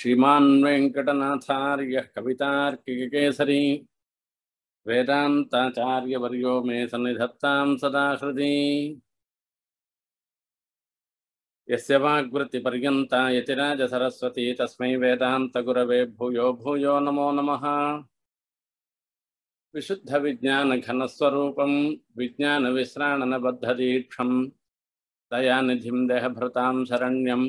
श्रीमाकटनाथार्य वेङ्कटनाथार्यः कवितार्किकेसरी वेदान्ताचार्यवर्यो मे सदा हृदय यस्य वाग्वृत्तिपर्यन्ता सरस्वती तस्मै वेदान्तगुरवे भूयो भूयो नमो नमः विश्राणन विज्ञानविश्राणनबद्धदीक्षं दयानिधिं देहभृतां शरण्यं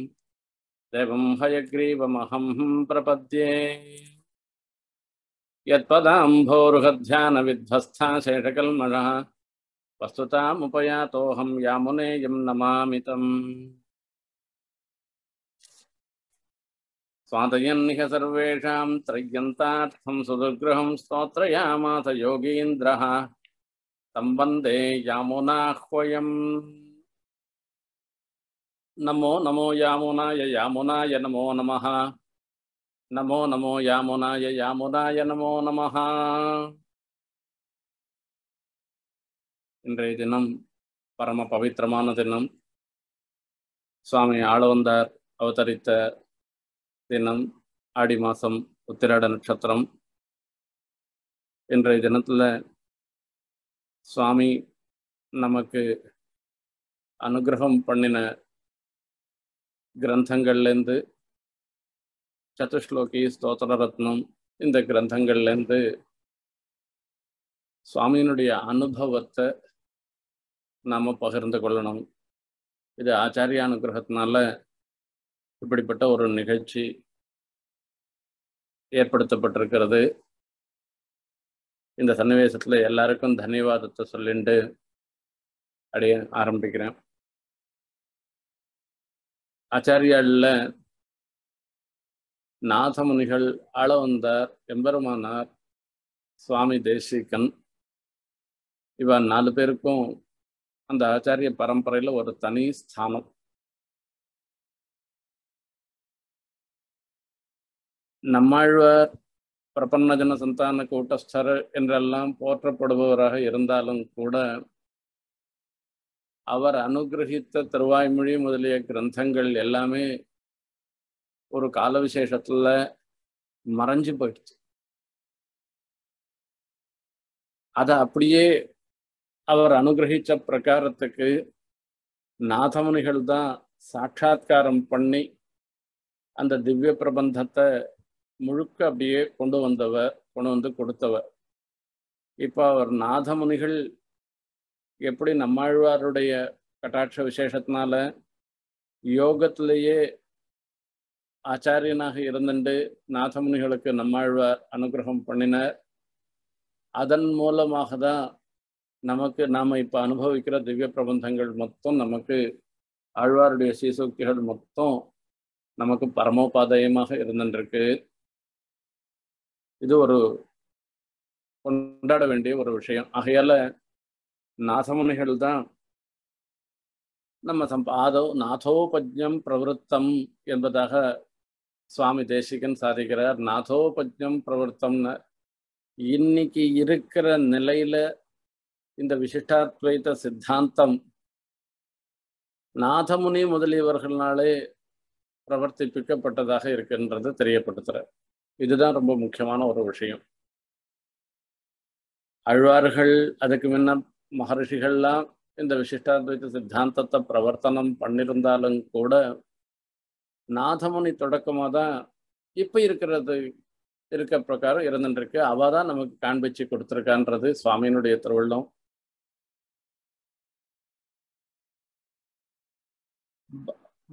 देवं हयग्रीवमहं प्रपद्ये यत्पदाम्भोरुहध्यानविध्वस्था शेषकल्मषः वस्तुतामुपयातोऽहं यामुनेयं नमामि तम् स्वातयन्निह सर्वेषां त्रय्यन्तार्थं सुदुर्गृहं स्तोत्रयामाथ योगीन्द्रः तं वन्दे यामुनाह्वयम् நமோ நமோ யாமுனாய யாமுனாய நமோ நம நமோ நமோ யாமுனாய யாமுனாய நமோ நம இன்றைய தினம் பரம பவித்திரமான தினம் சுவாமி ஆளவந்தார் அவதரித்த தினம் ஆடி மாசம் உத்திராட நட்சத்திரம் இன்றைய தினத்தில் சுவாமி நமக்கு அனுகிரகம் பண்ணின கிரந்தங்கள்லேருந்து சதுஸ்லோகி ஸ்தோத்திர ரத்னம் இந்த கிரந்தங்கள்லேருந்து சுவாமியினுடைய அனுபவத்தை நாம் பகிர்ந்து கொள்ளணும் இது ஆச்சாரிய அனுகிரகத்தினால இப்படிப்பட்ட ஒரு நிகழ்ச்சி ஏற்படுத்தப்பட்டிருக்கிறது இந்த சன்னிவேசத்தில் எல்லாருக்கும் தன்யவாதத்தை சொல்லிண்டு அப்படியே ஆரம்பிக்கிறேன் ஆச்சாரியால நாதமுனிகள் ஆள வந்தார் எம்பெருமானார் சுவாமி தேசிகன் இவ நாலு பேருக்கும் அந்த ஆச்சாரிய பரம்பரையில் ஒரு தனி ஸ்தானம் நம்மாழ்வார் பிரபன்னஜன சந்தான கூட்டஸ்தர் என்றெல்லாம் போற்றப்படுபவராக இருந்தாலும் கூட அவர் அனுகிரகித்த திருவாய்மொழி முதலிய கிரந்தங்கள் எல்லாமே ஒரு கால விசேஷத்துல மறைஞ்சு போயிடுச்சு அதை அப்படியே அவர் அனுகிரகிச்ச பிரகாரத்துக்கு நாதமுனிகள் தான் சாட்சா்காரம் பண்ணி அந்த திவ்ய பிரபந்தத்தை முழுக்க அப்படியே கொண்டு வந்தவர் கொண்டு வந்து கொடுத்தவர் இப்போ அவர் நாதமுனிகள் எப்படி நம்மாழ்வாருடைய கட்டாட்ச விசேஷத்தினால யோகத்திலேயே ஆச்சாரியனாக இருந்துட்டு நாதமுனிகளுக்கு நம்மாழ்வார் அனுகிரகம் பண்ணினார் அதன் மூலமாக தான் நமக்கு நாம் இப்போ அனுபவிக்கிற திவ்ய பிரபந்தங்கள் மொத்தம் நமக்கு ஆழ்வாருடைய சீசூக்திகள் மொத்தம் நமக்கு பரமோபாதயமாக இருந்துருக்கு இது ஒரு கொண்டாட வேண்டிய ஒரு விஷயம் ஆகையால் நாசமுனிகள் தான் நம்ம சம்பாதோ நாதோபஜம் பிரவருத்தம் என்பதாக சுவாமி தேசிகன் சாதிக்கிறார் நாதோபஜம் பிரவருத்தம்னு இன்னைக்கு இருக்கிற நிலையில இந்த விசிஷ்டாத்வைத சித்தாந்தம் நாதமுனி முதலியவர்களாலே பிரவர்த்திப்பிக்கப்பட்டதாக இருக்குன்றது தெரியப்படுத்துற இதுதான் ரொம்ப முக்கியமான ஒரு விஷயம் அழ்வார்கள் அதுக்கு முன்ன மகர்ஷிகள்லாம் இந்த விசிஷ்டாத்வைத்த சித்தாந்தத்தை பிரவர்த்தனம் பண்ணியிருந்தாலும் கூட நாதமுனி தொடக்கமாக தான் இப்போ இருக்கிறது இருக்க பிரகாரம் இருந்துட்டுருக்கு அவ தான் நமக்கு காண்பிச்சு கொடுத்துருக்கான்றது சுவாமியினுடைய திருவள்ளம்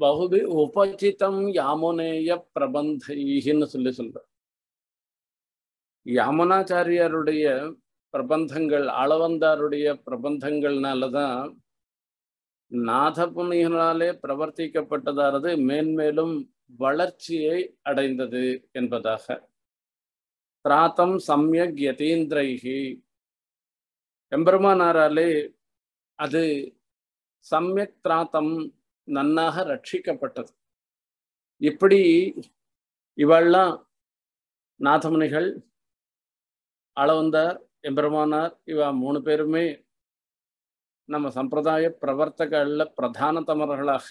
பகுதி உபசிதம் யாமுனேய பிரபந்தைன்னு சொல்லி சொல்ற யாமுனாச்சாரியருடைய பிரபந்தங்கள் அளவந்தாருடைய பிரபந்தங்கள்னால தான் நாத பிரவர்த்திக்கப்பட்டதானது மேன்மேலும் வளர்ச்சியை அடைந்தது என்பதாக திராத்தம் சம்யக் யதீந்திரைகி எம்பெருமானாராலே அது சம்யக் திராத்தம் நன்னாக ரட்சிக்கப்பட்டது இப்படி இவெல்லாம் நாதமுனிகள் அளவந்தார் எம்பெருமானார் இவா மூணு பேருமே நம்ம சம்பிரதாய பிரவர்த்தகர்களில் பிரதானத்தமர்களாக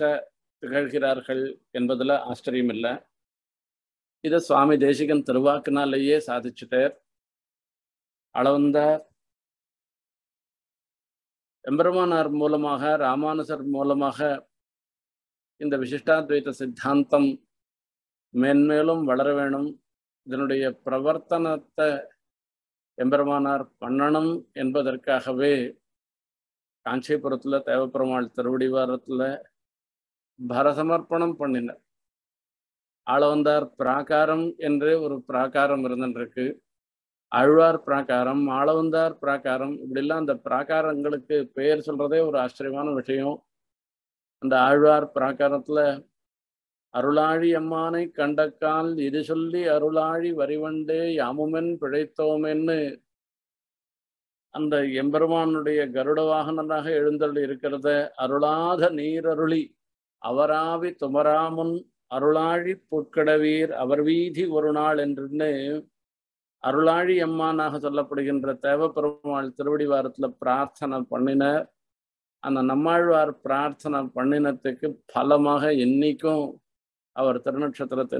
திகழ்கிறார்கள் என்பதில் ஆச்சரியம் இல்லை இதை சுவாமி தேசிகன் திருவாக்கினாலேயே சாதிச்சுட்டார் அளவந்தார் எம்பெருமானார் மூலமாக ராமானுசர் மூலமாக இந்த விசிஷ்டாத்வைத்த சித்தாந்தம் மேன்மேலும் வளர வேணும் இதனுடைய பிரவர்த்தனத்தை எம்பெருமானார் பண்ணணும் என்பதற்காகவே காஞ்சிபுரத்தில் தேவப்பெருமாள் திருவடிவாரத்தில் பரசமர்ப்பணம் பண்ணினார் ஆளவந்தார் பிராகாரம் என்று ஒரு பிராகாரம் இருந்துருக்கு அழ்வார் பிராகாரம் ஆளவந்தார் பிராகாரம் இப்படிலாம் அந்த பிராகாரங்களுக்கு பெயர் சொல்றதே ஒரு ஆச்சரியமான விஷயம் அந்த ஆழ்வார் பிராகாரத்தில் அருளாழி அம்மானை கண்டக்கால் இது சொல்லி அருளாழி வரிவண்டே யாமுமென் பிழைத்தோமென்னு அந்த எம்பெருமானுடைய கருட வாகனனாக எழுந்தள் இருக்கிறத அருளாத நீரருளி அவராவி துமராமுன் அருளாழி பொற்கடவீர் அவர் வீதி ஒரு நாள் என்றுன்னு அருளாழி அம்மானாக சொல்லப்படுகின்ற திருவடி திருவடிவாரத்துல பிரார்த்தனை பண்ணினர் அந்த நம்மாழ்வார் பிரார்த்தனை பண்ணினத்துக்கு பலமாக இன்னைக்கும் அவர்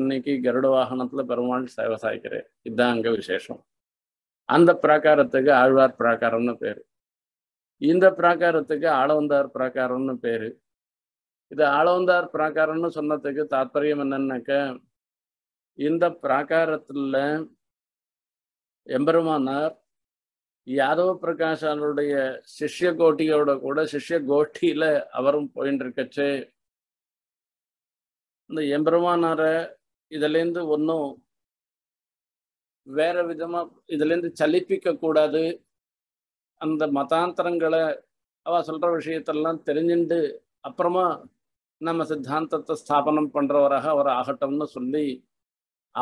இன்னைக்கு கருட வாகனத்துல பெருமாள் சேவை சாய்க்கிறார் இதுதான் அங்க விசேஷம் அந்த பிராகாரத்துக்கு ஆழ்வார் பிராகாரம்னு பேரு இந்த பிராகாரத்துக்கு ஆளவந்தார் பிராகாரம்னு பேரு இது ஆளவந்தார் பிராகாரம்னு சொன்னதுக்கு தாத்பரியம் என்னன்னாக்க இந்த பிராகாரத்துல எம்பெருமானார் யாதவ பிரகாஷானுடைய சிஷ்ய கோட்டியோட கூட சிஷ்ய கோஷ்டியில அவரும் போயின்னு இருக்கச்சு இந்த எம்பெருமானார இதுலேருந்து ஒன்றும் வேற விதமா இதுலேருந்து சலிப்பிக்க கூடாது அந்த மதாந்தரங்களை அவ சொல்ற விஷயத்தெல்லாம் தெரிஞ்சுண்டு அப்புறமா நம்ம சித்தாந்தத்தை ஸ்தாபனம் பண்றவராக அவர் ஆகட்டும்னு சொல்லி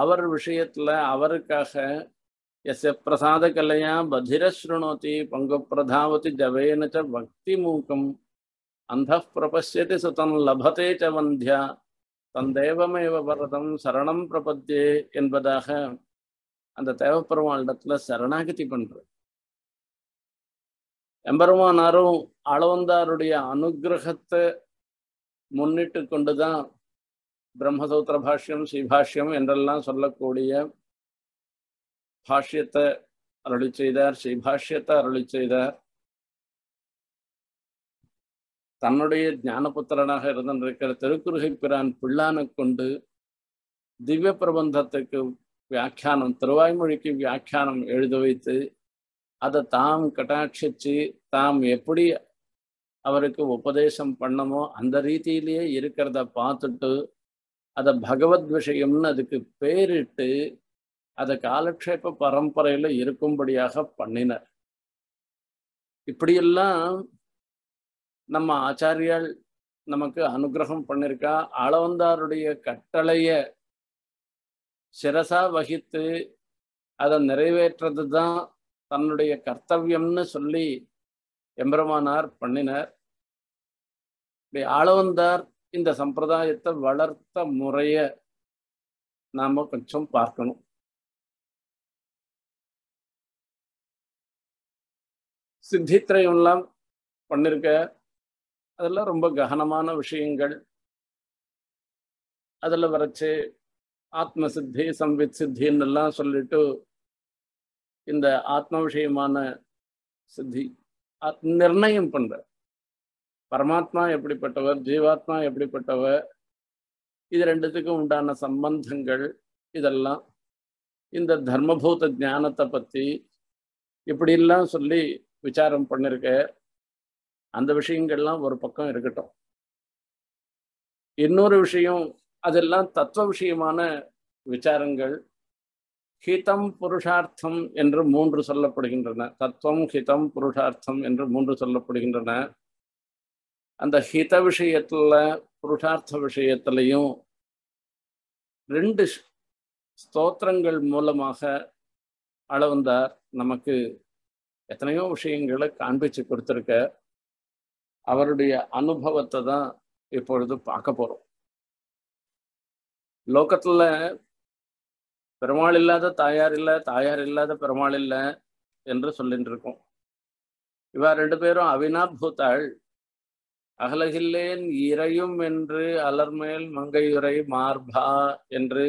அவர் விஷயத்துல அவருக்காக எஸ் பிரசாத கலையா பதிரஸ்ருணோதி பங்கு பிரதாவதி ஜவேனச்ச பக்தி மூக்கம் அந்த பிரபசியத்தை சுதன் லபத்தே ச வந்தியா தந்தேவமேவ பரதம் சரணம் பிரபத்தே என்பதாக அந்த தேவப்பெருமாளிடத்துல சரணாகதி பண்ற எம்பெருமானாரும் அளவந்தாருடைய அனுகிரகத்தை முன்னிட்டு கொண்டுதான் பிரம்மசூத்திர பாஷ்யம் ஸ்ரீபாஷ்யம் என்றெல்லாம் சொல்லக்கூடிய பாஷ்யத்தை அருளி செய்தார் ஸ்ரீபாஷ்யத்தை அருளி செய்தார் தன்னுடைய ஞானபுத்திரனாக இருந்திருக்கிற திருக்குறுகை பிரான் பிள்ளானை கொண்டு திவ்ய பிரபந்தத்துக்கு வியாக்கியானம் திருவாய்மொழிக்கு வியாக்கியானம் எழுத வைத்து அதை தாம் கட்டாட்சிச்சு தாம் எப்படி அவருக்கு உபதேசம் பண்ணமோ அந்த ரீதியிலேயே இருக்கிறத பார்த்துட்டு அதை பகவத் விஷயம்னு அதுக்கு பேரிட்டு அதை காலக்ஷேப பரம்பரையில் இருக்கும்படியாக பண்ணினர் இப்படியெல்லாம் நம்ம ஆச்சாரியால் நமக்கு அனுகிரகம் பண்ணிருக்கா ஆளவந்தாருடைய கட்டளைய சிரசா வகித்து அதை நிறைவேற்றது தான் தன்னுடைய கர்த்தவியம்னு சொல்லி எம்பெருமானார் பண்ணினார் இப்படி ஆளவந்தார் இந்த சம்பிரதாயத்தை வளர்த்த முறைய நாம கொஞ்சம் பார்க்கணும் எல்லாம் பண்ணிருக்க அதெல்லாம் ரொம்ப கவனமான விஷயங்கள் அதில் வரைச்சு ஆத்ம சித்தி சம்வித் சித்தின்னு எல்லாம் சொல்லிட்டு இந்த ஆத்ம விஷயமான சித்தி ஆத் நிர்ணயம் பண்ற பரமாத்மா எப்படிப்பட்டவர் ஜீவாத்மா எப்படிப்பட்டவர் இது ரெண்டுத்துக்கும் உண்டான சம்பந்தங்கள் இதெல்லாம் இந்த தர்மபூத ஞானத்தை பற்றி இப்படிலாம் சொல்லி விசாரம் பண்ணிருக்க அந்த விஷயங்கள்லாம் ஒரு பக்கம் இருக்கட்டும் இன்னொரு விஷயம் அதெல்லாம் தத்துவ விஷயமான விசாரங்கள் ஹிதம் புருஷார்த்தம் என்று மூன்று சொல்லப்படுகின்றன தத்துவம் ஹிதம் புருஷார்த்தம் என்று மூன்று சொல்லப்படுகின்றன அந்த ஹித விஷயத்துல புருஷார்த்த விஷயத்திலையும் ரெண்டு ஸ்தோத்திரங்கள் மூலமாக அளவந்தார் நமக்கு எத்தனையோ விஷயங்களை காண்பிச்சு கொடுத்துருக்கார் அவருடைய அனுபவத்தை தான் இப்பொழுது பார்க்க போகிறோம் லோக்கத்தில் பெருமாள் இல்லாத தாயார் இல்லை தாயார் இல்லாத பெருமாள் இல்லை என்று சொல்லிட்டு இருக்கோம் இவா ரெண்டு பேரும் அவினாபூத்தாள் அகலகில்லேன் இறையும் என்று அலர்மேல் மங்கையுரை மார்பா என்று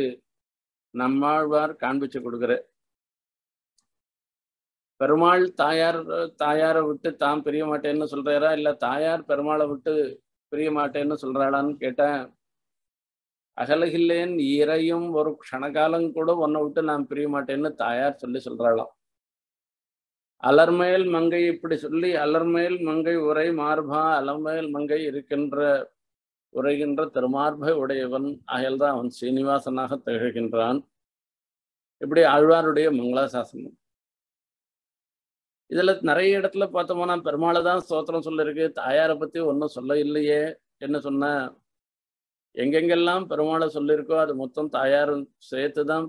நம்மாழ்வார் காண்பிச்சு கொடுக்குற பெருமாள் தாயார் தாயாரை விட்டு தாம் பிரிய மாட்டேன்னு சொல்றாரா இல்ல தாயார் பெருமாளை விட்டு பிரிய மாட்டேன்னு சொல்றாளான்னு கேட்டேன் அகலகில்லேன் இறையும் ஒரு க்ஷணகாலம் கூட உன்னை விட்டு நான் பிரிய மாட்டேன்னு தாயார் சொல்லி சொல்றாளாம் அலர்மேல் மங்கை இப்படி சொல்லி அலர்மேல் மங்கை உரை மார்பா அலர்மேல் மங்கை இருக்கின்ற உரைகின்ற திருமார்ப உடையவன் அயல்தான் அவன் சீனிவாசனாக திகழ்கின்றான் இப்படி ஆழ்வாருடைய மங்களாசாசனம் இதுல நிறைய இடத்துல பார்த்தோம்னா பெருமாளை தான் ஸ்தோத்திரம் சொல்லிருக்கு தாயாரை பத்தி ஒன்றும் சொல்ல இல்லையே என்ன சொன்ன எங்கெங்கெல்லாம் பெருமாளை சொல்லியிருக்கோ அது மொத்தம் தாயாரும் சேர்த்து தான்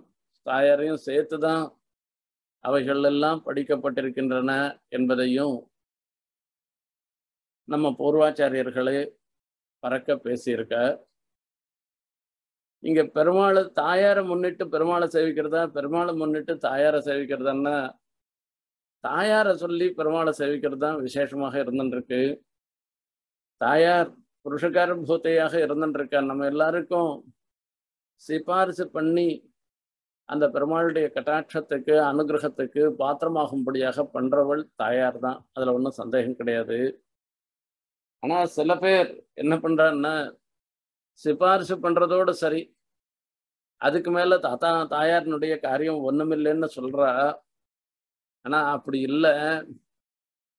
தாயாரையும் சேர்த்து தான் அவைகள் எல்லாம் படிக்கப்பட்டிருக்கின்றன என்பதையும் நம்ம பூர்வாச்சாரியர்களே பறக்க பேசியிருக்க இங்க பெருமாளை தாயாரை முன்னிட்டு பெருமாளை சேவிக்கிறதா பெருமாளை முன்னிட்டு தாயாரை சேவிக்கிறதான்னா தாயாரை சொல்லி பெருமாளை சேவிக்கிறது தான் விசேஷமாக இருந்துருக்கு தாயார் புருஷகார பூத்தையாக இருந்துருக்கார் நம்ம எல்லாருக்கும் சிபாரிசு பண்ணி அந்த பெருமாளுடைய கட்டாட்சத்துக்கு அனுகிரகத்துக்கு பாத்திரமாகும்படியாக பண்றவள் தாயார் தான் அதுல ஒன்றும் சந்தேகம் கிடையாது ஆனா சில பேர் என்ன பண்றான்னா சிபாரிசு பண்றதோட சரி அதுக்கு மேல தாத்தா தாயாரினுடைய காரியம் ஒண்ணுமில்லைன்னு சொல்றா ஆனா அப்படி இல்லை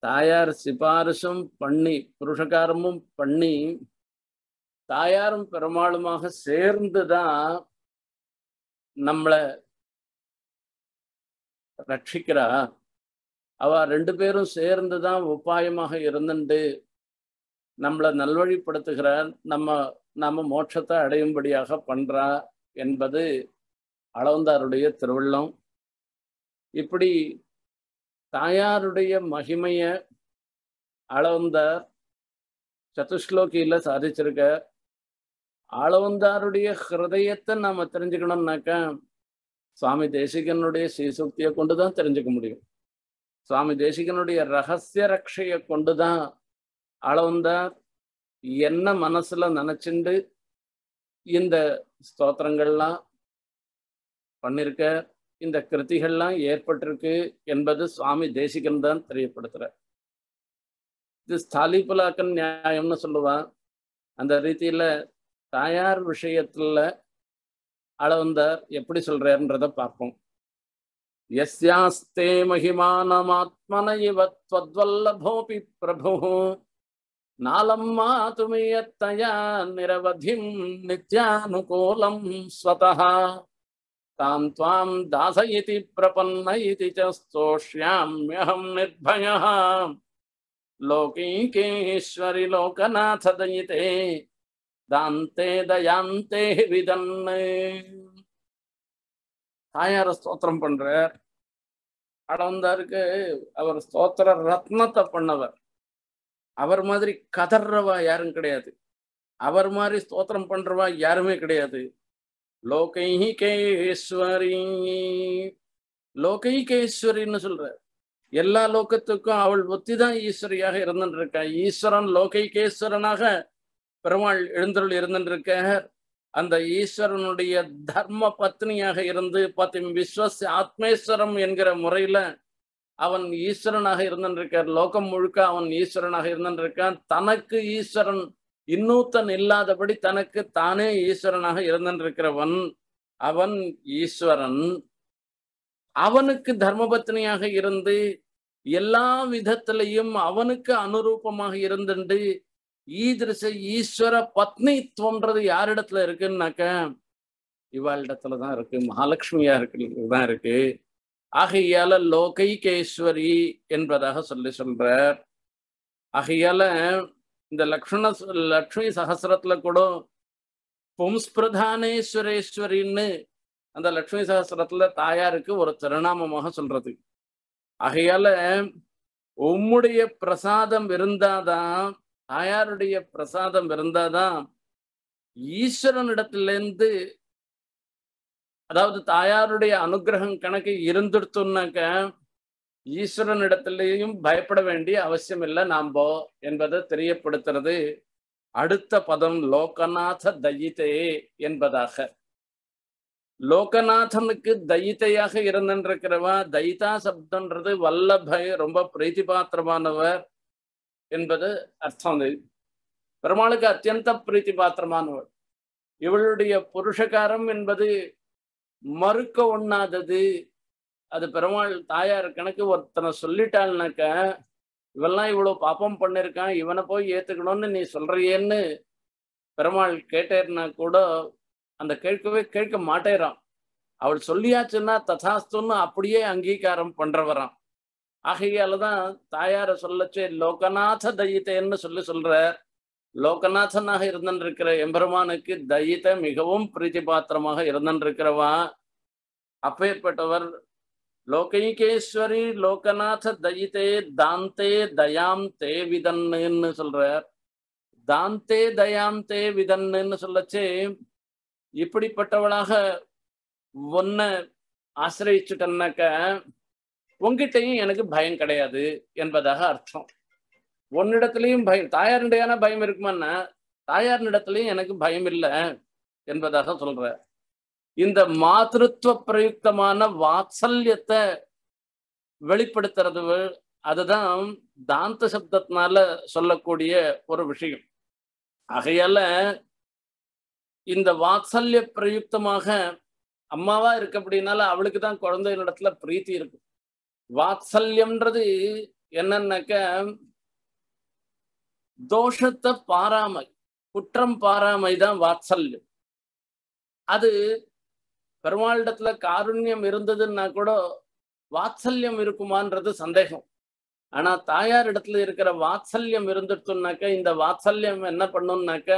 தாயார் சிபாரிசும் பண்ணி புருஷகாரமும் பண்ணி தாயாரும் பெருமாளுமாக சேர்ந்துதான் நம்மளை ரட்சிக்கிறா அவ ரெண்டு பேரும் சேர்ந்து தான் உபாயமாக இருந்துட்டு நம்மளை நல்வழிப்படுத்துகிற நம்ம நம்ம மோட்சத்தை அடையும்படியாக பண்றா என்பது அளவந்தாருடைய திருவள்ளம் இப்படி தாயாருடைய மகிமைய அளவந்தார் சத்துஸ்லோகியில சாதிச்சிருக்க அளவந்தாருடைய ஹிருதயத்தை நாம தெரிஞ்சுக்கணும்னாக்கா சுவாமி தேசிகனுடைய சீசுக்தியை கொண்டு தான் தெரிஞ்சுக்க முடியும் சுவாமி தேசிகனுடைய ரகசிய ரக்ஷைய கொண்டு தான் அளவந்தார் என்ன மனசுல நினைச்சுண்டு இந்த ஸ்தோத்திரங்கள்லாம் பண்ணிருக்க இந்த கிருத்திகள்லாம் ஏற்பட்டிருக்கு என்பது சுவாமி தேசிகன் தான் தெரியப்படுத்துற இது ஸ்தாலிபுலாக்கன் நியாயம்னு சொல்லுவான் அந்த ரீதியில தாயார் விஷயத்துல அளவந்தார் எப்படி சொல்கிறாருன்றதை பார்ப்போம் எஸ்யாஸ்தே மகிமானமாத்மன இவத்வல்லபோபி பிரபு நாலம் மாதுமியத்தயா நிரவதிம் நித்யானுகூலம் ஸ்வதா तां त्वां दासयति प्रपन्न इति च स्तोष्याम्यहं निर्भयः लोकैकेश्वरि लोकनाथ दयिते दान्ते दयान्ते विदन् தாயார ஸ்தோத்திரம் பண்றார் அடவந்தாருக்கு அவர் ஸ்தோத்திர ரத்னத்தை பண்ணவர் அவர் மாதிரி கதர்றவா யாரும் கிடையாது அவர் மாதிரி ஸ்தோத்திரம் பண்றவா யாருமே கிடையாது லோகைகேஸ்வரி லோகைகேஸ்வரின்னு சொல்ற எல்லா லோகத்துக்கும் அவள் ஒத்தி தான் ஈஸ்வரியாக இருந்துருக்கா ஈஸ்வரன் லோகைகேஸ்வரனாக பெருமாள் எழுந்தருள் இருந்துருக்கார் அந்த ஈஸ்வரனுடைய தர்ம பத்னியாக இருந்து பார்த்தீங்க விஸ்வஸ் ஆத்மேஸ்வரம் என்கிற முறையில அவன் ஈஸ்வரனாக இருந்திருக்கார் லோகம் முழுக்க அவன் ஈஸ்வரனாக இருக்கான் தனக்கு ஈஸ்வரன் இன்னூத்தன் இல்லாதபடி தனக்கு தானே ஈஸ்வரனாக இருந்திருக்கிறவன் அவன் ஈஸ்வரன் அவனுக்கு தர்மபத்னியாக இருந்து எல்லா விதத்திலையும் அவனுக்கு அனுரூபமாக இருந்துண்டு ஈதிருச ஈஸ்வர தோன்றது யாரிடத்துல இருக்குன்னாக்க இவாளிடத்துல தான் இருக்கு மகாலட்சுமியா இருக்கு தான் இருக்கு ஆகையால லோகைகேஸ்வரி என்பதாக சொல்லி சொல்றார் ஆகையால இந்த லக்ஷ்மண லக்ஷ்மி சகசிரத்துல கூட பும்ஸ்பிரதானேஸ்வரேஸ்வரின்னு அந்த லக்ஷ்மி சகசிரத்துல தாயாருக்கு ஒரு திருநாமமாக சொல்றது ஆகையால உம்முடைய பிரசாதம் இருந்தாதான் தாயாருடைய பிரசாதம் இருந்தாதான் ஈஸ்வரனிடத்திலேருந்து அதாவது தாயாருடைய அனுகிரகம் கணக்கு இருந்துடுத்துனாக்க ஈஸ்வரனிடத்திலேயும் பயப்பட வேண்டிய அவசியம் இல்லை நாம் என்பதை தெரியப்படுத்துறது அடுத்த பதம் லோகநாத தயிதே என்பதாக லோகநாதனுக்கு தயிதையாக இருந்திருக்கிறவா தயிதா சப்தன்றது வல்லபை ரொம்ப பிரீத்தி பாத்திரமானவர் என்பது அர்த்தம் பெருமாளுக்கு அத்தியந்த பிரீத்தி பாத்திரமானவர் இவளுடைய புருஷகாரம் என்பது மறுக்க ஒண்ணாதது அது பெருமாள் தாயார் கணக்கு ஒருத்தனை சொல்லிட்டாள்னாக்க இவெல்லாம் இவ்வளவு பாப்பம் பண்ணிருக்கான் இவனை போய் ஏத்துக்கணும்னு நீ சொல்றியேன்னு பெருமாள் கேட்டேன்னா கூட அந்த கேட்கவே கேட்க மாட்டேறான் அவள் சொல்லியாச்சுன்னா ததாஸ்துன்னு அப்படியே அங்கீகாரம் பண்றவரான் ஆகையால தான் தாயார சொல்லச்சு லோகநாத தயித்தேன்னு சொல்லி சொல்ற லோகநாதனாக இருந்திருக்கிற எம்பெருமானுக்கு தயித்த மிகவும் பிரீத்தி பாத்திரமாக இருந்திருக்கிறவா அப்பேற்பட்டவர் லோகைகேஸ்வரி லோகநாத தயிதே தாந்தே தயாம் தே விதன்னு சொல்றார் தாந்தே தயாம் தே விதன்னுன்னு சொல்லச்சே இப்படிப்பட்டவளாக ஒன்ன ஆசிரியச்சுட்டனாக்க உங்ககிட்டையும் எனக்கு பயம் கிடையாது என்பதாக அர்த்தம் உன்னிடத்துலையும் பயம் தாயாரிடையான பயம் இருக்குமான்னா தாயாரினிடத்துலையும் எனக்கு பயம் இல்லை என்பதாக சொல்ற இந்த மாதிருத்துவ பிரயுக்தமான வாத்சல்யத்தை வெளிப்படுத்துறது அதுதான் தாந்த சப்தத்தினால சொல்லக்கூடிய ஒரு விஷயம் ஆகையால இந்த வாத்சல்ய பிரயுக்தமாக அம்மாவா இருக்கு அப்படின்னால அவளுக்கு தான் இடத்துல பிரீத்தி இருக்கும் வாத்சல்யம்ன்றது என்னன்னாக்க தோஷத்தை பாராமை குற்றம் பாராமை தான் வாத்சல்யம் அது பெருமாளிடத்துல காருண்யம் இருந்ததுன்னா கூட வாத்சல்யம் இருக்குமான்றது சந்தேகம் ஆனா தாயார் இடத்துல இருக்கிற வாத்சல்யம் இருந்துட்டுனாக்க இந்த வாத்சல்யம் என்ன பண்ணும்னாக்க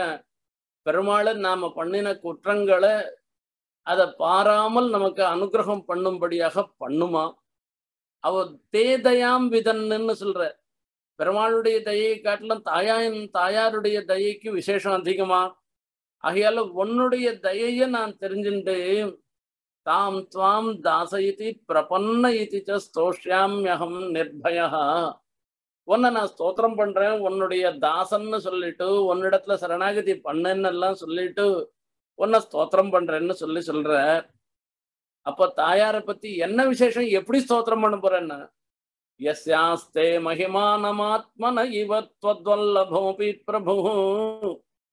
பெருமாளை நாம பண்ணின குற்றங்களை அதை பாராமல் நமக்கு அனுகிரகம் பண்ணும்படியாக பண்ணுமா அவ தேதயாம் விதன்னு சொல்ற பெருமாளுடைய தயையை காட்டிலும் தாயாயின் தாயாருடைய தயைக்கு விசேஷம் அதிகமா ஆகையால உன்னுடைய தயையை நான் தெரிஞ்சுட்டு தாம் துவாம் தாசயிதி பிரபன்ன இது ஸ்தோஷியாமியகம் நிர்பயா உன்னை நான் ஸ்தோத்திரம் பண்றேன் உன்னுடைய தாசன்னு சொல்லிட்டு உன்னிடத்துல சரணாகதி பண்ணேன்னு எல்லாம் சொல்லிட்டு உன்னை ஸ்தோத்திரம் பண்றேன்னு சொல்லி சொல்ற அப்போ தாயாரை பத்தி என்ன விசேஷம் எப்படி ஸ்தோத்திரம் பண்ண போறேன்னு எஸ்யாஸ்தே மகிமானமாத்மன இவத்வல்லபோபி பிரபு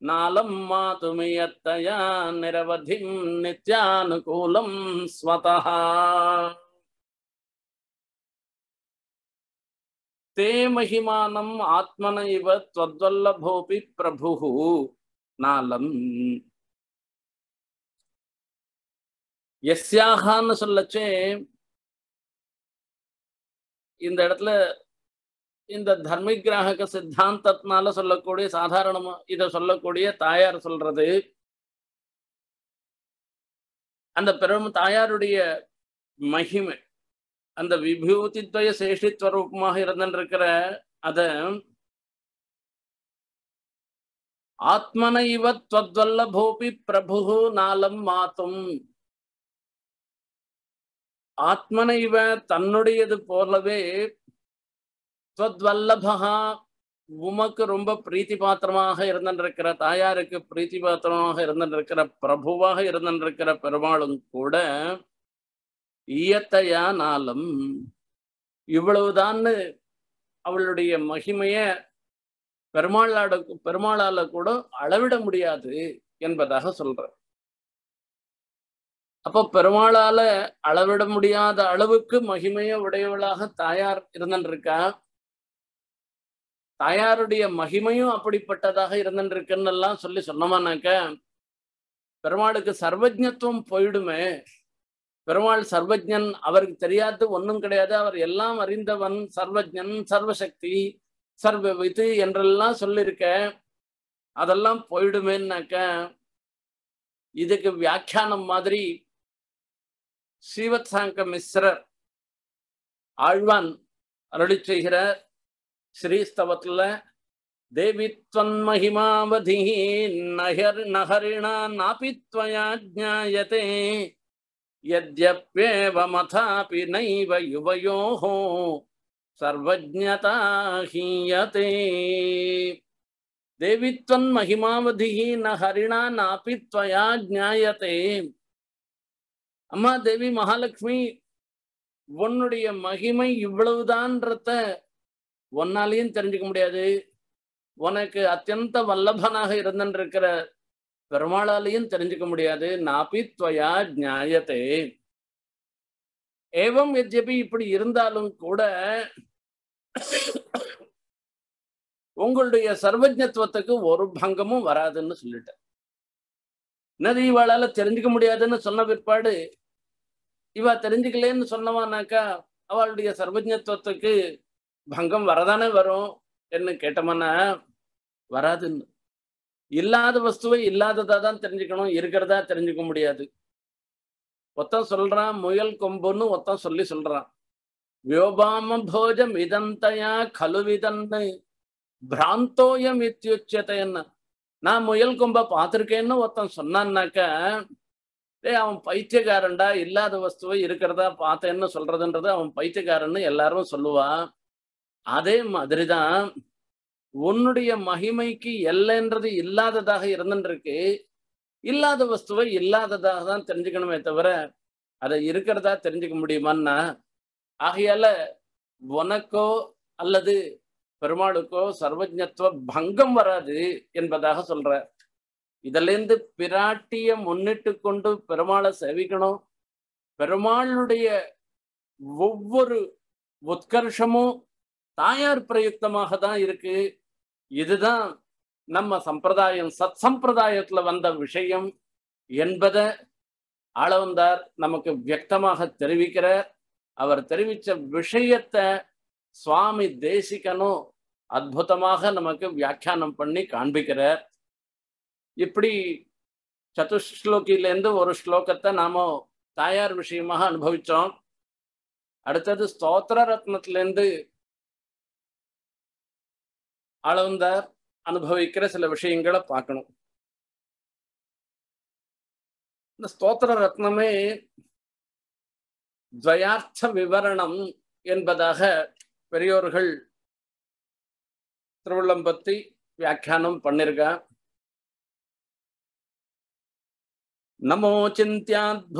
నాలం మాతుమియత్తయా నిరవధిం నిత్యానుకూలం స్వత తే మహిమానం ఆత్మన ఇవ త్వద్వల్లభోపి ప్రభు నాలం எஸ்யாகான்னு சொல்லச்சே இந்த இடத்துல இந்த தர்ம கிராக சித்தாந்தத்தினால சொல்லக்கூடிய சாதாரணமா இதை சொல்லக்கூடிய தாயார் சொல்றது அந்த பெரும் தாயாருடைய மகிமை அந்த விபூதித்வய ரூபமாக இருந்திருக்கிற அத ஆத்மனைவ இவ போபி பிரபு நாளம் மாத்தும் ஆத்மனைவ தன்னுடையது போலவே துவல்லபகா உமக்கு ரொம்ப பிரீத்தி பாத்திரமாக இருந்திருக்கிற தாயாருக்கு பிரீத்தி பாத்திரமாக இருந்திருக்கிற பிரபுவாக இருந்திருக்கிற பெருமாளும் கூட இயத்தையானாலும் இவ்வளவுதான்னு அவளுடைய மகிமைய பெருமாளாட பெருமாளால கூட அளவிட முடியாது என்பதாக சொல்ற அப்போ பெருமாளால அளவிட முடியாத அளவுக்கு மகிமைய உடையவளாக தாயார் இருந்திருக்கா தாயாருடைய மகிமையும் அப்படிப்பட்டதாக இருந்திருக்குன்னு எல்லாம் சொல்லி சொன்னோமானாக்க பெருமாளுக்கு சர்வஜத்துவம் போயிடுமே பெருமாள் சர்வஜன் அவருக்கு தெரியாது ஒன்றும் கிடையாது அவர் எல்லாம் அறிந்தவன் சர்வஜன் சர்வசக்தி சர்வ வித்து என்றெல்லாம் சொல்லியிருக்க அதெல்லாம் போயிடுமேனாக்க இதுக்கு வியாக்கியானம் மாதிரி சாங்க மிஸ்ரர் ஆழ்வான் அருளி செய்கிறார் श्रीस्तवत्ल देवि त्वन्महिमावधिः न ज्ञाते यद्यप्येवमथापि नैव युवयोः सर्वज्ञता हीयते न हरिणा नापि त्वया ज्ञायते அம்மா தேவி மகாலட்சுமி உன்னுடைய மகிமை இவ்வளவுதான்றத உன்னாலையும் தெரிஞ்சுக்க முடியாது உனக்கு அத்தியந்த வல்லபனாக இருந்திருக்கிற பெருமாளாலையும் தெரிஞ்சுக்க முடியாது நாபித்வயா ஞாயத்தே ஏவம் எஜபி இப்படி இருந்தாலும் கூட உங்களுடைய சர்வஜத்துவத்துக்கு ஒரு பங்கமும் வராதுன்னு சொல்லிட்டேன் என்னது இவாளால தெரிஞ்சுக்க முடியாதுன்னு சொன்ன பிற்பாடு இவா தெரிஞ்சுக்கலேன்னு சொன்னவானாக்கா அவளுடைய சர்வஜத்துவத்துக்கு பங்கம் வரதானே வரும் என்ன கேட்டோம்னா வராதுன்னு இல்லாத வஸ்துவை இல்லாததா தான் தெரிஞ்சுக்கணும் இருக்கிறதா தெரிஞ்சுக்க முடியாது ஒத்தம் சொல்றான் முயல் கொம்புன்னு ஒத்தம் சொல்லி சொல்றான் வியோபாம போஜம் இதந்தயா கலுவிதன்னு பிராந்தோயம் இத்தியுச்சத்தை என்ன நான் முயல் கொம்ப பார்த்துருக்கேன்னு ஒருத்தன் சொன்னான்னாக்க ஏ அவன் பைத்தியக்காரன்டா இல்லாத வஸ்துவை இருக்கிறதா பார்த்தேன்னு சொல்றதுன்றது அவன் பைத்தியக்காரன்னு எல்லாரும் சொல்லுவான் அதே மாதிரிதான் உன்னுடைய மகிமைக்கு எல்லைன்றது இல்லாததாக இருந்துருக்கு இல்லாத வஸ்துவை இல்லாததாக தான் தெரிஞ்சுக்கணுமே தவிர அதை இருக்கிறதா தெரிஞ்சுக்க முடியுமான்னா ஆகையால உனக்கோ அல்லது பெருமாளுக்கோ சர்வஜத்துவ பங்கம் வராது என்பதாக சொல்ற இதிலேருந்து பிராட்டிய முன்னிட்டு கொண்டு பெருமாளை சேவிக்கணும் பெருமாளுடைய ஒவ்வொரு உத்கர்ஷமும் தாயார் பிரயுக்தமாக தான் இருக்கு இதுதான் நம்ம சம்பிரதாயம் சத் சம்பிரதாயத்துல வந்த விஷயம் என்பத ஆளவந்தார் நமக்கு வியக்தமாக தெரிவிக்கிறார் அவர் தெரிவித்த விஷயத்த சுவாமி தேசிகனும் அற்புதமாக நமக்கு வியாக்கியானம் பண்ணி காண்பிக்கிறார் இப்படி சதுஸ்லோகிலேருந்து ஒரு ஸ்லோகத்தை நாம தாயார் விஷயமாக அனுபவித்தோம் அடுத்தது ஸ்தோத்திர ரத்னத்திலேருந்து அளந்தார் அனுபவிக்கிற சில விஷயங்களை பார்க்கணும் இந்த ஸ்தோத்திர ரத்னமே துவயார்த்த விவரணம் என்பதாக பெரியோர்கள் திருவள்ளம்பத்தி வியாக்கியானம் பண்ணிருக்கா नमो चिन्त्याद्भुताक्लिष्टज्ञानवैराग्यराशये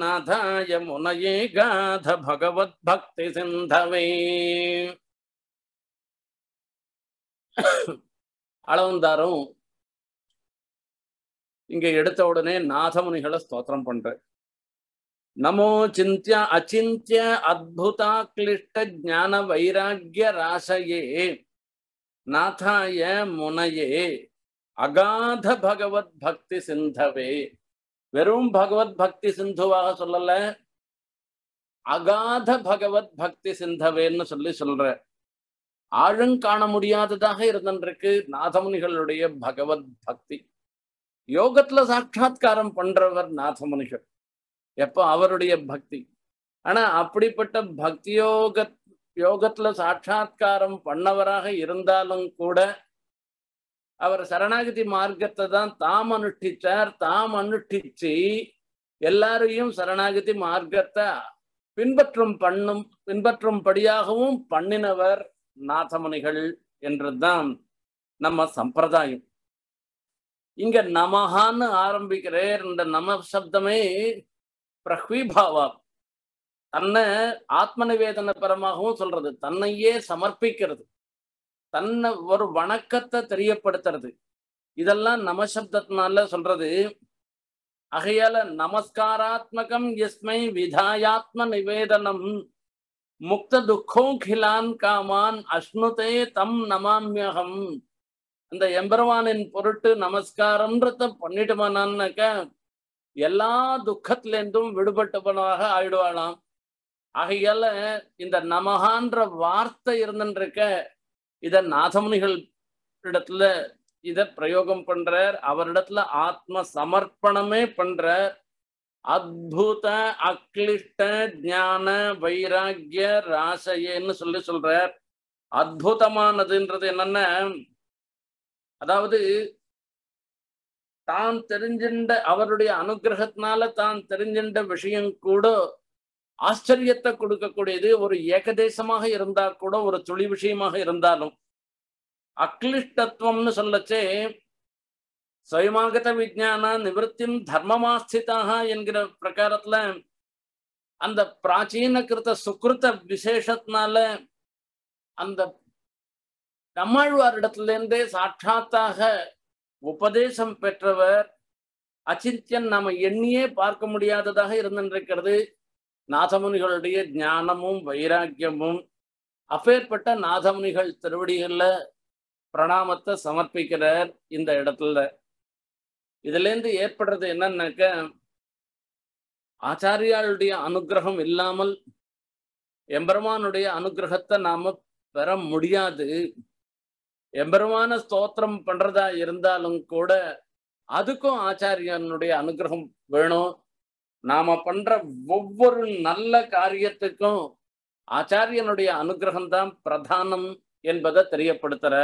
नाथाय मुनये பக்தி भगवद्भक्तिसिन्धवे அளவந்தாரும் இங்க எடுத்த உடனே நாதமுனிகளை ஸ்தோத்திரம் பண்ற நமோ சிந்திய அச்சிந்திய அத்புதா கிளிஷ்ட ஜான வைராகிய ராசையே நாதாய முனையே அகாத பகவத் பக்தி சிந்தவே வெறும் பகவத் பக்தி சிந்துவாக சொல்லல அகாத பகவத் பக்தி சிந்தவேன்னு சொல்லி சொல்ற காண முடியாததாக இருந்திருக்கு நாதமுனிகளுடைய பகவத் பக்தி யோகத்துல சாட்சா்காரம் பண்றவர் நாதமுனிகள் எப்போ அவருடைய பக்தி ஆனா அப்படிப்பட்ட பக்தி யோகத்துல சாட்சா்காரம் பண்ணவராக இருந்தாலும் கூட அவர் சரணாகதி மார்க்கத்தை தான் தாம் அனுஷ்டிச்சார் தாம் அனுஷ்டிச்சு எல்லாரையும் சரணாகதி மார்க்கத்தை பின்பற்றும் பண்ணும் பின்பற்றும்படியாகவும் பண்ணினவர் நாதமணிகள் என்றுதான் நம்ம சம்பிரதாயம் இங்க நமஹான்னு ஆரம்பிக்கிறேர் இந்த நம சப்தமே பிரஹ்விபாவா தன்னை ஆத்ம நிவேதன பரமாகவும் சொல்றது தன்னையே சமர்ப்பிக்கிறது தன்னை ஒரு வணக்கத்தை தெரியப்படுத்துறது இதெல்லாம் நமசப்தத்தினால சொல்றது அகையால நமஸ்காராத்மகம் எஸ்மை விதாயாத்ம நிவேதனம் முக்த துக்கோ கிலான் காமான் அஷ்ணுதே தம் நமாமியகம் அந்த எம்பெருவானின் பொருட்டு நமஸ்காரம்ன்றத பண்ணிட்டுமானாக்க எல்லா துக்கத்திலேருந்தும் விடுபட்டுபனாக ஆயிடுவாளாம் ஆகையால இந்த நமகான்ற வார்த்தை இருந்துருக்க இத நாதமுனிகள் இடத்துல இத பிரயோகம் பண்றார் அவரிடத்துல ஆத்ம சமர்ப்பணமே பண்றார் அத்புத அக்லிஷ்ட ஞான வைராகிய ராசையன்னு சொல்லி சொல்றார் அத்தமானதுன்றது என்னன்னா அதாவது தான் தெரிஞ்சின்ற அவருடைய அனுகிரகத்தினால தான் தெரிஞ்சின்ற விஷயம் கூட ஆச்சரியத்தை கொடுக்கக்கூடியது ஒரு ஏகதேசமாக இருந்தா கூட ஒரு துளி விஷயமாக இருந்தாலும் அக்லிஷ்டத்துவம்னு சொல்லச்சே சுயமாகத விஜான நிவர்த்தியும் தர்மமாஸ்திதாக என்கிற பிரகாரத்துல அந்த பிராச்சீன கிருத்த சுக்கிருத்த விசேஷத்தினால அந்த இருந்தே சாட்சாத்தாக உபதேசம் பெற்றவர் அச்சித்தியன் நாம எண்ணியே பார்க்க முடியாததாக இருந்திருக்கிறது நாதமுனிகளுடைய ஞானமும் வைராக்கியமும் அப்பேற்பட்ட நாதமுனிகள் திருவடிகளில் பிரணாமத்தை சமர்ப்பிக்கிறார் இந்த இடத்துல இதுலேருந்து ஏற்படுறது என்னன்னாக்க ஆச்சாரியாளுடைய அனுகிரகம் இல்லாமல் எம்பெருமானுடைய அனுகிரகத்தை நாம பெற முடியாது எம்பெருமான ஸ்தோத்திரம் பண்றதா இருந்தாலும் கூட அதுக்கும் ஆச்சாரியனுடைய அனுகிரகம் வேணும் நாம பண்ற ஒவ்வொரு நல்ல காரியத்துக்கும் ஆச்சாரியனுடைய அனுகிரகம் தான் பிரதானம் என்பதை தெரியப்படுத்துற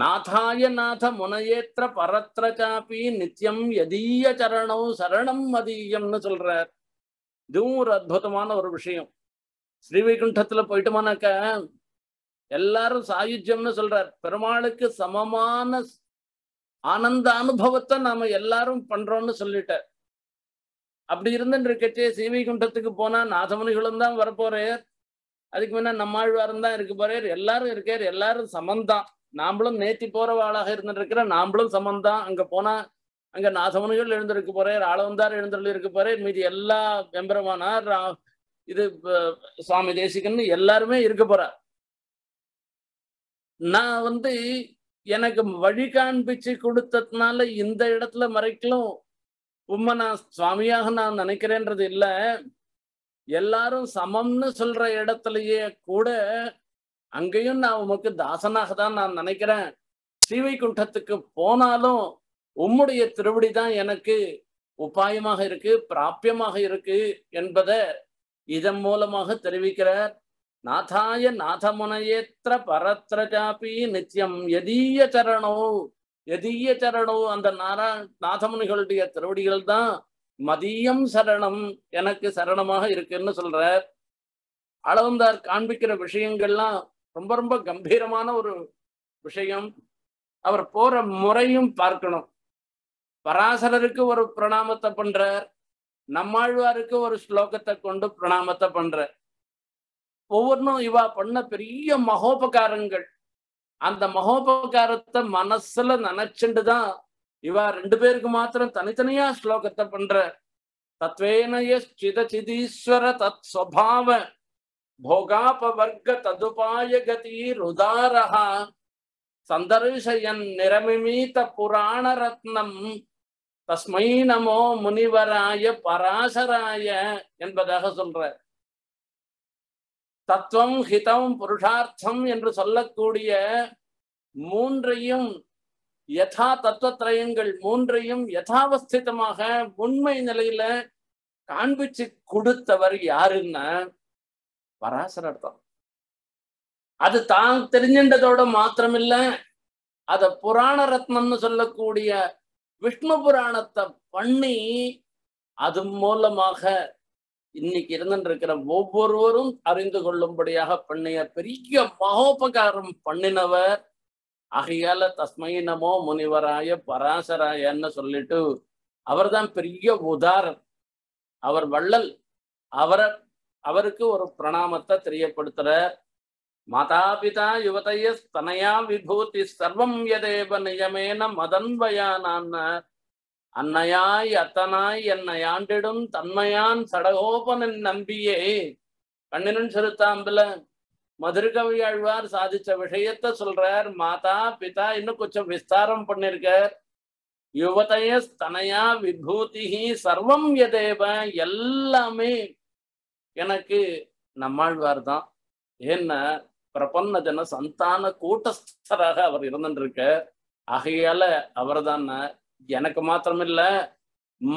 நாதாய நாத முனையேற்ற பரத்திர சாப்பி நித்தியம் எதீய சரணம் சரணம் மதியம்னு சொல்றார் இதுவும் ஒரு அற்புதமான ஒரு விஷயம் ஸ்ரீவைகுண்டத்துல போயிட்டுமானாக்க எல்லாரும் சாயுஜ்யம்னு சொல்றார் பெருமாளுக்கு சமமான ஆனந்த அனுபவத்தை நாம எல்லாரும் பண்றோம்னு சொல்லிட்டார் அப்படி இருந்துருக்கச்சே சீவைகுண்டத்துக்கு போனா நாதமுனிகளும் தான் வரப்போறையர் அதுக்கு முன்னா நம்மாழ்வாரும் தான் இருக்க போறையர் எல்லாரும் இருக்கார் எல்லாரும் சமந்தான் நாமளும் நேத்தி போறவாளாக இருந்துட்டு இருக்கிற நாமளும் சமந்தான் அங்க போனா அங்க நாசமுனிகள் எழுந்திருக்க போறையர் ஆளவந்தார் எழுந்துள்ள இருக்க போறார் மீதி எல்லா வெம்பரமானார் இது சுவாமி தேசிகன் எல்லாருமே இருக்க போறார் நான் வந்து எனக்கு வழி காண்பிச்சு கொடுத்ததுனால இந்த இடத்துல மறைக்கலும் உம்மை நான் சுவாமியாக நான் நினைக்கிறேன்றது இல்லை எல்லாரும் சமம்னு சொல்ற இடத்துலயே கூட அங்கேயும் நான் உமக்கு தாசனாக தான் நான் நினைக்கிறேன் ஸ்ரீவைகுண்டத்துக்கு போனாலும் உம்முடைய திருவடி தான் எனக்கு உபாயமாக இருக்கு பிராபியமாக இருக்கு என்பதை இதன் மூலமாக தெரிவிக்கிறார் நாதாய நாதமுனையேற்ற பரத்ரஜாபி நித்தியம் எதீய சரணோ எதிய சரணம் அந்த நாரா நாதமுனிகளுடைய திருவடிகள் தான் மதியம் சரணம் எனக்கு சரணமாக இருக்குன்னு சொல்றார் அளவந்தார் காண்பிக்கிற விஷயங்கள்லாம் ரொம்ப ரொம்ப கம்பீரமான ஒரு விஷயம் அவர் போற முறையும் பார்க்கணும் பராசரருக்கு ஒரு பிரணாமத்தை பண்றார் நம்மாழ்வாருக்கு ஒரு ஸ்லோகத்தை கொண்டு பிரணாமத்தை பண்ற ஒவ்வொன்றும் இவா பண்ண பெரிய மகோபகாரங்கள் அந்த மகோபகாரத்தை மனசுல நினைச்சுண்டுதான் இவா ரெண்டு பேருக்கு மாத்திரம் தனித்தனியா ஸ்லோகத்தை பண்ற தத்வேனயித சிதீஸ்வர தத் சுவாவ போகாபவர்க ததுபாய கதீர் ருதாரஹா சந்தர்ஷயன் நிரமிமீத புராண ரத்னம் தஸ்மை நமோ முனிவராய பராசராய என்பதாக சொல்ற தத்துவம் ஹிதம் புருஷார்த்தம் என்று சொல்லக்கூடிய மூன்றையும் யதா தத்துவத்திரயங்கள் மூன்றையும் யதாவஸ்திதமாக உண்மை நிலையில காண்பிச்சு கொடுத்தவர் யாருன்னா பராசரர் தான் அது தான் தெரிஞ்சின்றதோட மாத்திரமில்ல அத புராண ரத்னம்னு சொல்லக்கூடிய விஷ்ணு புராணத்தை பண்ணி அது மூலமாக இன்னைக்கு இருந்துருக்கிற ஒவ்வொருவரும் அறிந்து கொள்ளும்படியாக பண்ணிய பெரிய மகோபகாரம் பண்ணினவர் ஆகையால தஸ்மை நமோ முனிவராய பராசராயன்னு சொல்லிட்டு அவர் தான் பெரிய உதாரர் அவர் வள்ளல் அவரை அவருக்கு ஒரு பிரணாமத்தை தெரியப்படுத்துறார் மாதாபிதா யுவதைய தனையா விபூதி சர்வம் எதேவ நியமேன மதன்வயானார் அன்னையாய் அத்தனாய் என்னை ஆண்டிடும் தன்மையான் சடகோபனன் நம்பியே கண்ணினன் சிறுத்தாம்புல ஆழ்வார் சாதிச்ச விஷயத்த சொல்றார் மாதா பிதா இன்னும் கொஞ்சம் விஸ்தாரம் பண்ணிருக்கார் யுவதய தனையா விபூதி சர்வம் எதேவ எல்லாமே எனக்கு நம்மாழ்வார் தான் ஏன்னா பிரபன்ன ஜன சந்தான கூட்டஸ்தராக அவர் இருந்துட்டு இருக்க ஆகையால அவர் தான் எனக்கு மாத்திரமில்ல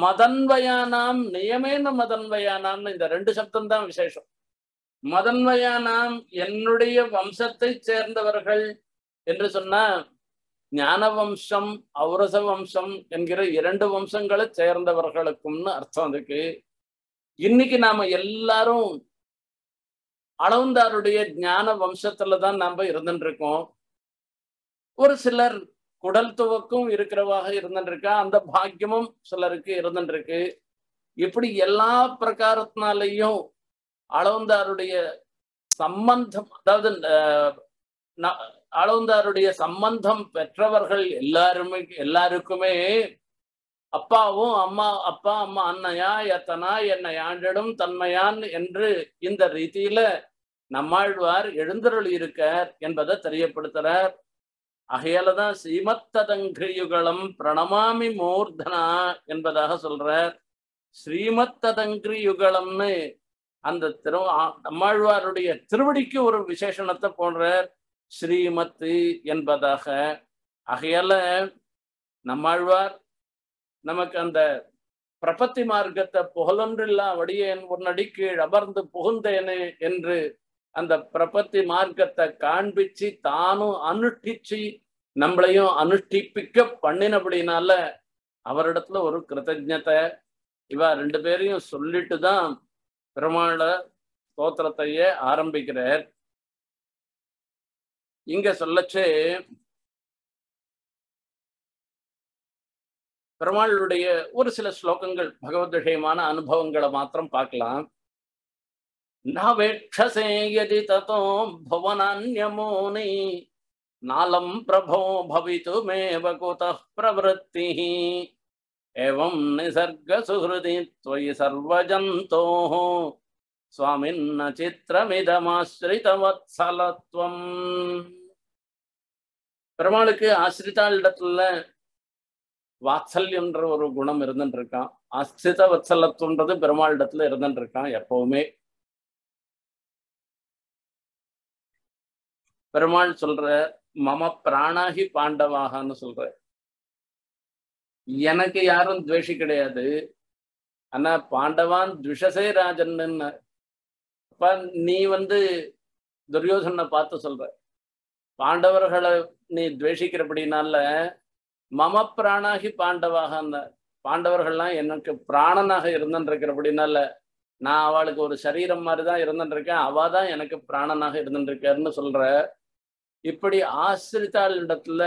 மதன்வயானாம் நியமேன மதன்வயானாம்னு இந்த ரெண்டு சப்தம் தான் விசேஷம் மதன்வயானாம் என்னுடைய வம்சத்தை சேர்ந்தவர்கள் என்று சொன்னா ஞான வம்சம் அவரச வம்சம் என்கிற இரண்டு வம்சங்களை சேர்ந்தவர்களுக்கும்னு அர்த்தம் அதுக்கு இன்னைக்கு நாம எல்லாரும் அளவுந்தாருடைய ஞான வம்சத்துலதான் நாம இருந்துட்டு இருக்கோம் ஒரு சிலர் குடல் துவக்கும் இருக்கிறவாக இருந்துருக்கா அந்த பாக்கியமும் சிலருக்கு இருந்துருக்கு இப்படி எல்லா பிரகாரத்தினாலையும் அளவந்தாருடைய சம்பந்தம் அதாவது அளவந்தாருடைய சம்பந்தம் பெற்றவர்கள் எல்லாருமே எல்லாருக்குமே அப்பாவும் அம்மா அப்பா அம்மா அன்னையா எத்தனா என்னை ஆண்டிடும் தன்மையான் என்று இந்த ரீதியில நம்மாழ்வார் எழுந்தருள் இருக்கார் என்பதை தெரியப்படுத்துறார் ஆகையால தான் ஸ்ரீமத்ததங்கிரியுகளும் பிரணமாமி மூர்தனா என்பதாக சொல்றார் ஸ்ரீமத்ததங்கிரியுகளம்னு அந்த திரு நம்மாழ்வாருடைய திருவடிக்கு ஒரு விசேஷணத்தை போன்றார் ஸ்ரீமத்து என்பதாக ஆகையால நம்மாழ்வார் நமக்கு அந்த பிரபத்தி மார்க்கத்தை புகழொன்றில்லா வடியேன் உன்னடி கீழ் அமர்ந்து புகுந்தேனே என்று அந்த பிரபத்தி மார்க்கத்தை காண்பிச்சு தானும் அனுஷ்டிச்சு நம்மளையும் அனுஷ்டிப்பிக்க பண்ணினபடினால அவரிடத்துல ஒரு கிருத்தஜத்தை இவ ரெண்டு பேரையும் சொல்லிட்டு தான் பெருமாள ஸ்தோத்திரத்தையே ஆரம்பிக்கிறார் இங்க சொல்லச்சு பெருமாளுடைய ஒரு சில ஸ்லோகங்கள் பகவத் விஷயமான அனுபவங்களை மாத்திரம் பார்க்கலாம் நவேட்சசேயதி யதி ததோ பவனான்யமோனை பிரபோ नालं प्रभो भवितुमेव कुतः प्रवृत्तिः एवं निसर्गसुहृदि त्वयि सर्वजन्तोः स्वामिन्न சித்திரமிதமாசிரிதவத்சலத்வம் பெருமாளுக்கு ஆசிரிதாள் இடத்துல வாத்சல்யன்ற ஒரு குணம் இருந்துட்டு இருக்கான் ஆசிரித வத்சலத்துன்றது பெருமாள் இடத்துல இருந்துட்டு இருக்கான் எப்பவுமே பெருமாள் சொல்ற மம பிராணாகி பாண்டவாகன்னு சொல்ற எனக்கு யாரும் துவேஷி கிடையாது ஆனா பாண்டவான் துஷசே ராஜன்னு அப்ப நீ வந்து துரியோசனை பார்த்து சொல்ற பாண்டவர்களை நீ துவேஷிக்கிறபடினால மம பிராணாகி பாண்டவாக பாண்டவர்கள்லாம் எனக்கு பிராணனாக இருந்துருக்கிறபடினால நான் அவளுக்கு ஒரு சரீரம் மாதிரி தான் இருக்கேன் அவ தான் எனக்கு பிராணனாக இருக்காருன்னு சொல்ற இப்படி ஆசிரித்தாள் இடத்துல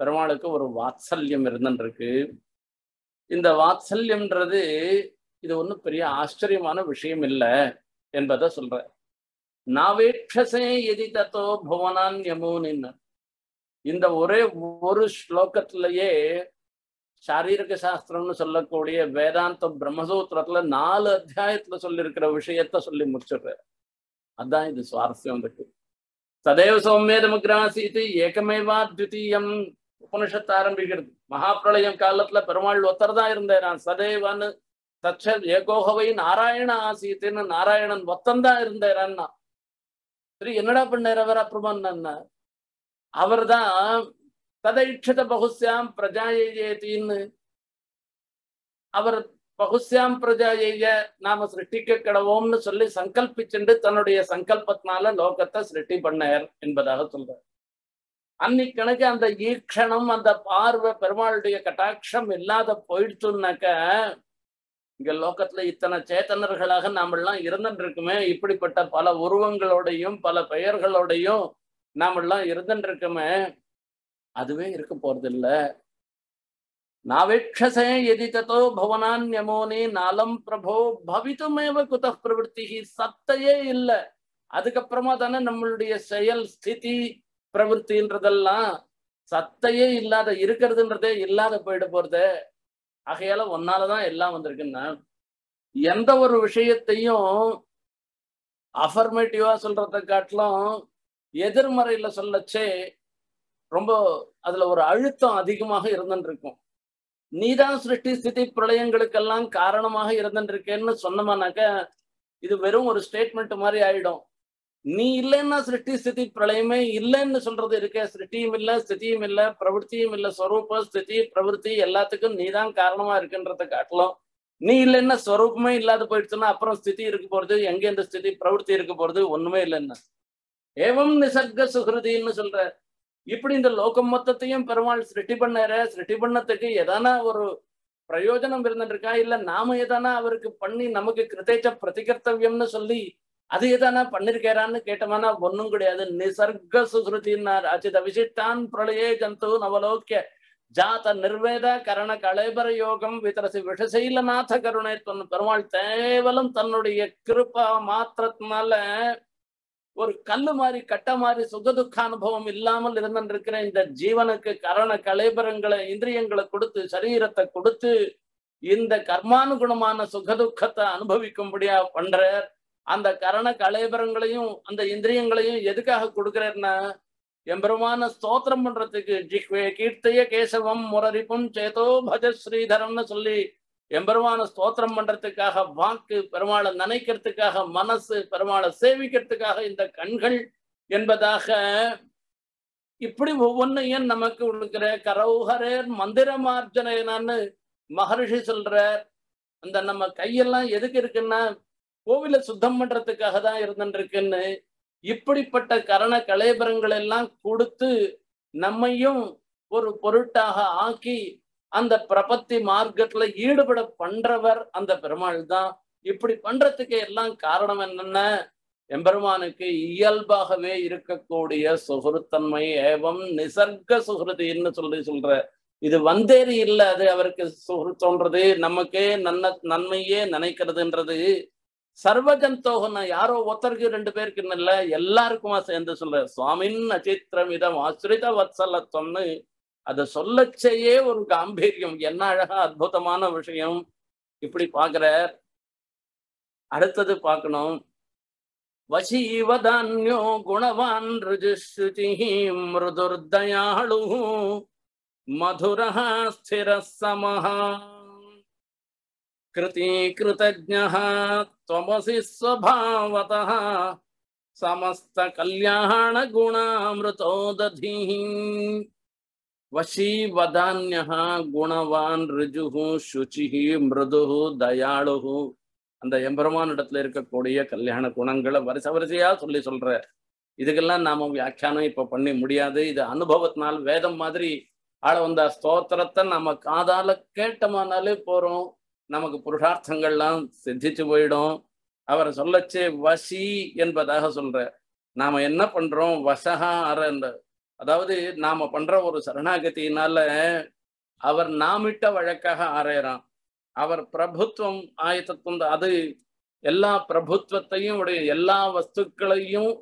பெருமாளுக்கு ஒரு வாத்சல்யம் இருந்துருக்கு இந்த வாத்சல்யம்ன்றது இது ஒன்றும் பெரிய ஆச்சரியமான விஷயம் இல்லை என்பதை சொல்ற நாவேட்சசே எதி தத்தோ புவனான் யமுனின் இந்த ஒரே ஒரு ஸ்லோகத்திலேயே சாரீரக சாஸ்திரம்னு சொல்லக்கூடிய வேதாந்த பிரம்மசூத்திரத்துல நாலு அத்தியாயத்துல சொல்லியிருக்கிற விஷயத்த சொல்லி முடிச்சிடுற அதான் இது சுவாரஸ்யம் இருக்கு സദൈവ സൗമ്യതമുഗ്രാസീത് ഏകമേവാ ദ്വിതീയം உபனிஷத்து ஆரம்பிக்கிறது மகாபிரளயம் காலத்துல பெருமாள் ஒத்தர்தான் இருந்தாராம் சதேவன் தச்ச ஏகோகவை நாராயண ஆசியத்தின்னு நாராயணன் ஒத்தந்தான் இருந்தாரான்னா சரி என்னடா பண்ணார் அவர் அப்புறமா அவர் தான் ததைட்சத பகுஸ்யாம் பிரஜாயேத்தின்னு அவர் பகுஸ்யாம் பிரஜாய நாம சிருஷ்டிக்க கிடவோம்னு சொல்லி சங்கல்பிச்சுண்டு தன்னுடைய சங்கல்பத்தினால லோகத்தை சிருஷ்டி பண்ணார் என்பதாக சொல்றார் அன்னைக்கணக்கு அந்த ஈக்ஷணம் அந்த பார்வை பெருமாளுடைய கட்டாட்சம் இல்லாத போயிடுச்சுனாக்க இங்க லோகத்துல இத்தனை சேத்தனர்களாக எல்லாம் இருந்துட்டு இருக்குமே இப்படிப்பட்ட பல உருவங்களோடையும் பல பெயர்களோடையும் எல்லாம் இருந்துட்டு இருக்குமே அதுவே இருக்க போறதில்லை नावेक्षसे यदि பவனான் भवनान्यमोने நாலம் பிரபோ பவிதமேவ குத பிரவருத்தி சத்தையே இல்லை அதுக்கப்புறமா தானே நம்மளுடைய செயல் ஸ்திதி பிரவருத்தின்றதெல்லாம் சத்தையே இல்லாத இருக்கிறதுன்றதே இல்லாத போயிட போறது ஆகையால ஒன்னாலதான் எல்லாம் வந்திருக்குன்னா எந்த ஒரு விஷயத்தையும் அஃபர்மேட்டிவா சொல்றதை காட்டிலும் எதிர்மறையில சொல்லச்சே ரொம்ப அதுல ஒரு அழுத்தம் அதிகமாக இருந்துட்டு இருக்கும் நீதான் சிருஷ்டி ஸ்திதி பிரளயங்களுக்கெல்லாம் காரணமாக இருந்துருக்கேன்னு சொன்னமானாக்க இது வெறும் ஒரு ஸ்டேட்மெண்ட் மாதிரி ஆயிடும் நீ இல்லைன்னா சிருஷ்டி ஸ்திதி பிரளயமே இல்லைன்னு சொல்றது இருக்க சிருஷ்டியும் இல்லை ஸ்திதியும் இல்லை பிரவருத்தியும் இல்லை ஸ்வரூப ஸ்திதி பிரவருத்தி எல்லாத்துக்கும் நீ தான் காரணமா இருக்குன்றத காட்டலாம் நீ இல்லைன்னா ஸ்வரூபமே இல்லாத போயிடுச்சுன்னா அப்புறம் ஸ்திதி இருக்க போறது எங்க இந்த ஸ்திதி பிரவருத்தி இருக்க போறது ஒண்ணுமே இல்லைன்னா ஏவம் நிசர்க சுகிருதின்னு சொல்ற இப்படி இந்த லோகம் மொத்தத்தையும் பெருமாள் சிருஷ்டி பண்ணற சிருஷ்டி பண்ணத்துக்கு எதானா ஒரு பிரயோஜனம் இருந்துருக்கா இல்ல நாம ஏதானா அவருக்கு பண்ணி நமக்கு கிருத்தேச்ச பிரதிகர்த்தவியம்னு சொல்லி அது எதான பண்ணிருக்கிறான்னு கேட்டோம்னா ஒன்னும் கிடையாது நிசர்க சுசுருத்தினார் அச்சித விசிஷ்டான் பிரளயே ஜந்து நவலோக்கிய ஜாத நிர்வேத கரண கலைபர யோகம் விதரசி விஷசைலநாத கருணை தொன்னு பெருமாள் தேவலும் தன்னுடைய கிருப்பா மாத்திரத்தினால ஒரு கல்லு மாதிரி கட்ட மாதிரி சுகதுக்க அனுபவம் இல்லாமல் இருந்திருக்கிற இந்த ஜீவனுக்கு கரண கலைபரங்களை இந்திரியங்களை கொடுத்து சரீரத்தை கொடுத்து இந்த கர்மானுகுணமான சுகதுக்கத்தை அனுபவிக்கும்படியா பண்றார் அந்த கரண கலைபரங்களையும் அந்த இந்திரியங்களையும் எதுக்காக கொடுக்கிறார்னா எம்பெருமான ஸ்தோத்திரம் பண்றதுக்கு ஜிஹ்வே கீர்த்தைய கேசவம் முரரிப்பும் சேதோ பஜ ஸ்ரீதரம்னு சொல்லி எம்பெருமான ஸ்தோத்திரம் பண்றதுக்காக வாக்கு பெருமாளை நினைக்கிறதுக்காக மனசு பெருமாளை சேவிக்கிறதுக்காக இந்த கண்கள் என்பதாக இப்படி ஒவ்வொன்னையும் நமக்கு கொடுக்கிற கரௌஹரேர் மந்திரமார்ஜனையனான்னு மகரிஷி சொல்றார் அந்த நம்ம கையெல்லாம் எதுக்கு இருக்குன்னா கோவில சுத்தம் பண்றதுக்காக தான் இருக்குன்னு இப்படிப்பட்ட கரண கலேபரங்கள் எல்லாம் கொடுத்து நம்மையும் ஒரு பொருட்டாக ஆக்கி அந்த பிரபத்தி மார்க்கத்துல ஈடுபட பண்றவர் அந்த பெருமாள் தான் இப்படி பண்றதுக்கு எல்லாம் காரணம் என்னென்ன எம்பெருமானுக்கு இயல்பாகவே இருக்கக்கூடிய சுகுருத்தன்மை ஏவம் நிசர்க சுகிருதின்னு சொல்லி சொல்ற இது வந்தேறி இல்ல அது அவருக்கு சுகிருத்தோன்றது நமக்கே நன்ன நன்மையே நினைக்கிறதுன்றது சர்வஜன் தோகன யாரோ ஒருத்தருக்கு ரெண்டு பேருக்கு இல்லை எல்லாருக்குமா சேர்ந்து சொல்ற சுவாமின் நச்சித்திரம் இதம் ஆசிரித வத்சலத்துவம்னு அதை சொல்லச்சேயே ஒரு காம்பீரியம் என்ன அழகா அற்புதமான விஷயம் இப்படி பாக்குற அடுத்தது பார்க்கணும் வசீவதான்யோ குணவான் ருஜுஸ்ருதி மிருதுர்தயாளு மதுரா ஸ்திர சமஹா कृतीकृतज्ञमसी स्वभावत समस्त சமஸ்த கல்யாண குணாமிருதோதீ வசீவதான்யா குணவான் ரிஜுஹு சுச்சிஹி மிருதுகு தயாளுகு அந்த எம்பெருமான் இடத்துல இருக்கக்கூடிய கல்யாண குணங்களை வரிசை வரிசையா சொல்லி சொல்ற இதுக்கெல்லாம் நாம வியாக்கியானம் இப்ப பண்ணி முடியாது இது அனுபவத்தினால் வேதம் மாதிரி ஆள வந்த ஸ்தோத்திரத்தை நம்ம காதால கேட்டமானாலே போறோம் நமக்கு புருஷார்த்தங்கள்லாம் சித்திச்சு போயிடும் அவரை சொல்லச்சே வசி என்பதாக சொல்ற நாம என்ன பண்றோம் வசகா அற அதாவது நாம பண்ற ஒரு சரணாகத்தினால அவர் நாமிட்ட வழக்காக ஆராயிறான் அவர் பிரபுத்துவம் ஆயத்தத்துவம் அது எல்லா பிரபுத்துவத்தையும் உடைய எல்லா வஸ்துக்களையும்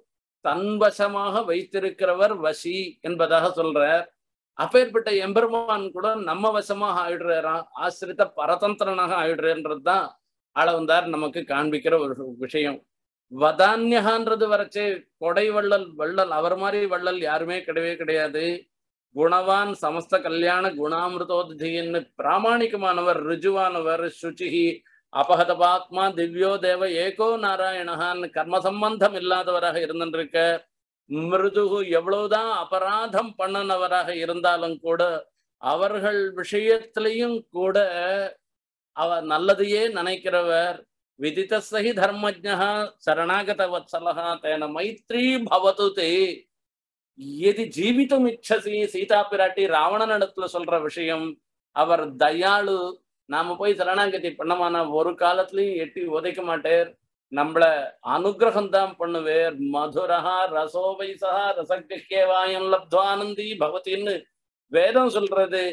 தன்வசமாக வைத்திருக்கிறவர் வசி என்பதாக சொல்றார் அப்பேற்பட்ட எம்பெருமான் கூட நம்ம வசமாக ஆயிடுறாராம் ஆசிரித்த பரதந்திரனாக ஆயிடுறேன்றதுதான் அளவந்தார் நமக்கு காண்பிக்கிற ஒரு விஷயம் வதான்யகான்றது வரைச்சு கொடை வள்ளல் வள்ளல் அவர் மாதிரி வள்ளல் யாருமே கிடையவே கிடையாது குணவான் சமஸ்த கல்யாண குணாமிருதோதின்னு பிராமணிகமானவர் ரிஜுவானவர் சுச்சிஹி அபகத பாத்மா திவ்யோ தேவ ஏகோ நாராயணஹான் கர்ம சம்பந்தம் இல்லாதவராக இருந்துருக்க மிருது எவ்வளவுதான் அபராதம் பண்ணனவராக இருந்தாலும் கூட அவர்கள் விஷயத்திலையும் கூட அவ நல்லதையே நினைக்கிறவர் விதித்தி हि धर्मज्ञ शरणागत वत्सल மைத்ரி मैत्री भवतु ते எது ஜீவிதம் இச்சசி சீதா பிராட்டி ராவணன் இடத்துல சொல்ற விஷயம் அவர் தயாளு நாம போய் சரணாகதி பண்ணமானா ஒரு காலத்திலயும் எட்டி உதைக்க மாட்டேர் நம்மள அனுகிரகம் தான் பண்ணுவேர் மதுரஹா ரசோவைசா ரசகேவாயம் லப்துவானந்தி பகவத்தின்னு வேதம் சொல்றது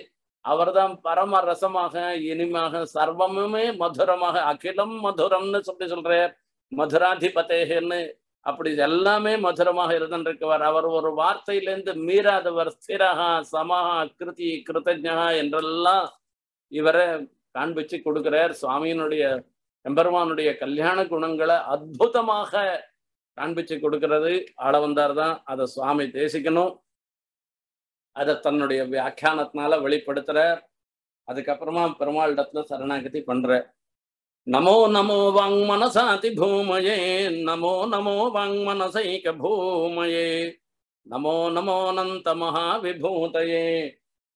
அவர்தான் பரம ரசமாக இனிமாக சர்வமுமே மதுரமாக அகிலம் மதுரம்னு சொல்லி சொல்றார் மதுராதிபதேகன்னு அப்படி எல்லாமே மதுரமாக இருந்திருக்கவர் அவர் ஒரு வார்த்தையிலேருந்து மீறாதவர் ஸ்திரகா சமஹா கிருதி கிருத்தஜா என்றெல்லாம் இவரை காண்பிச்சு கொடுக்கிறார் சுவாமியினுடைய எம்பெருமானுடைய கல்யாண குணங்களை அற்புதமாக காண்பிச்சு கொடுக்கிறது ஆளவந்தார் தான் அதை சுவாமி தேசிக்கணும் அதை தன்னுடைய வியாக்கியானத்தினால வெளிப்படுத்துற அதுக்கப்புறமா பெருமாள் இடத்துல சரணாகதி பண்ற நமோ நமோ வாங் மனசாதி பூமையே நமோ நமோ வாங் மனசைக பூமையே நமோ நமோ நந்த மகாவிபூதையே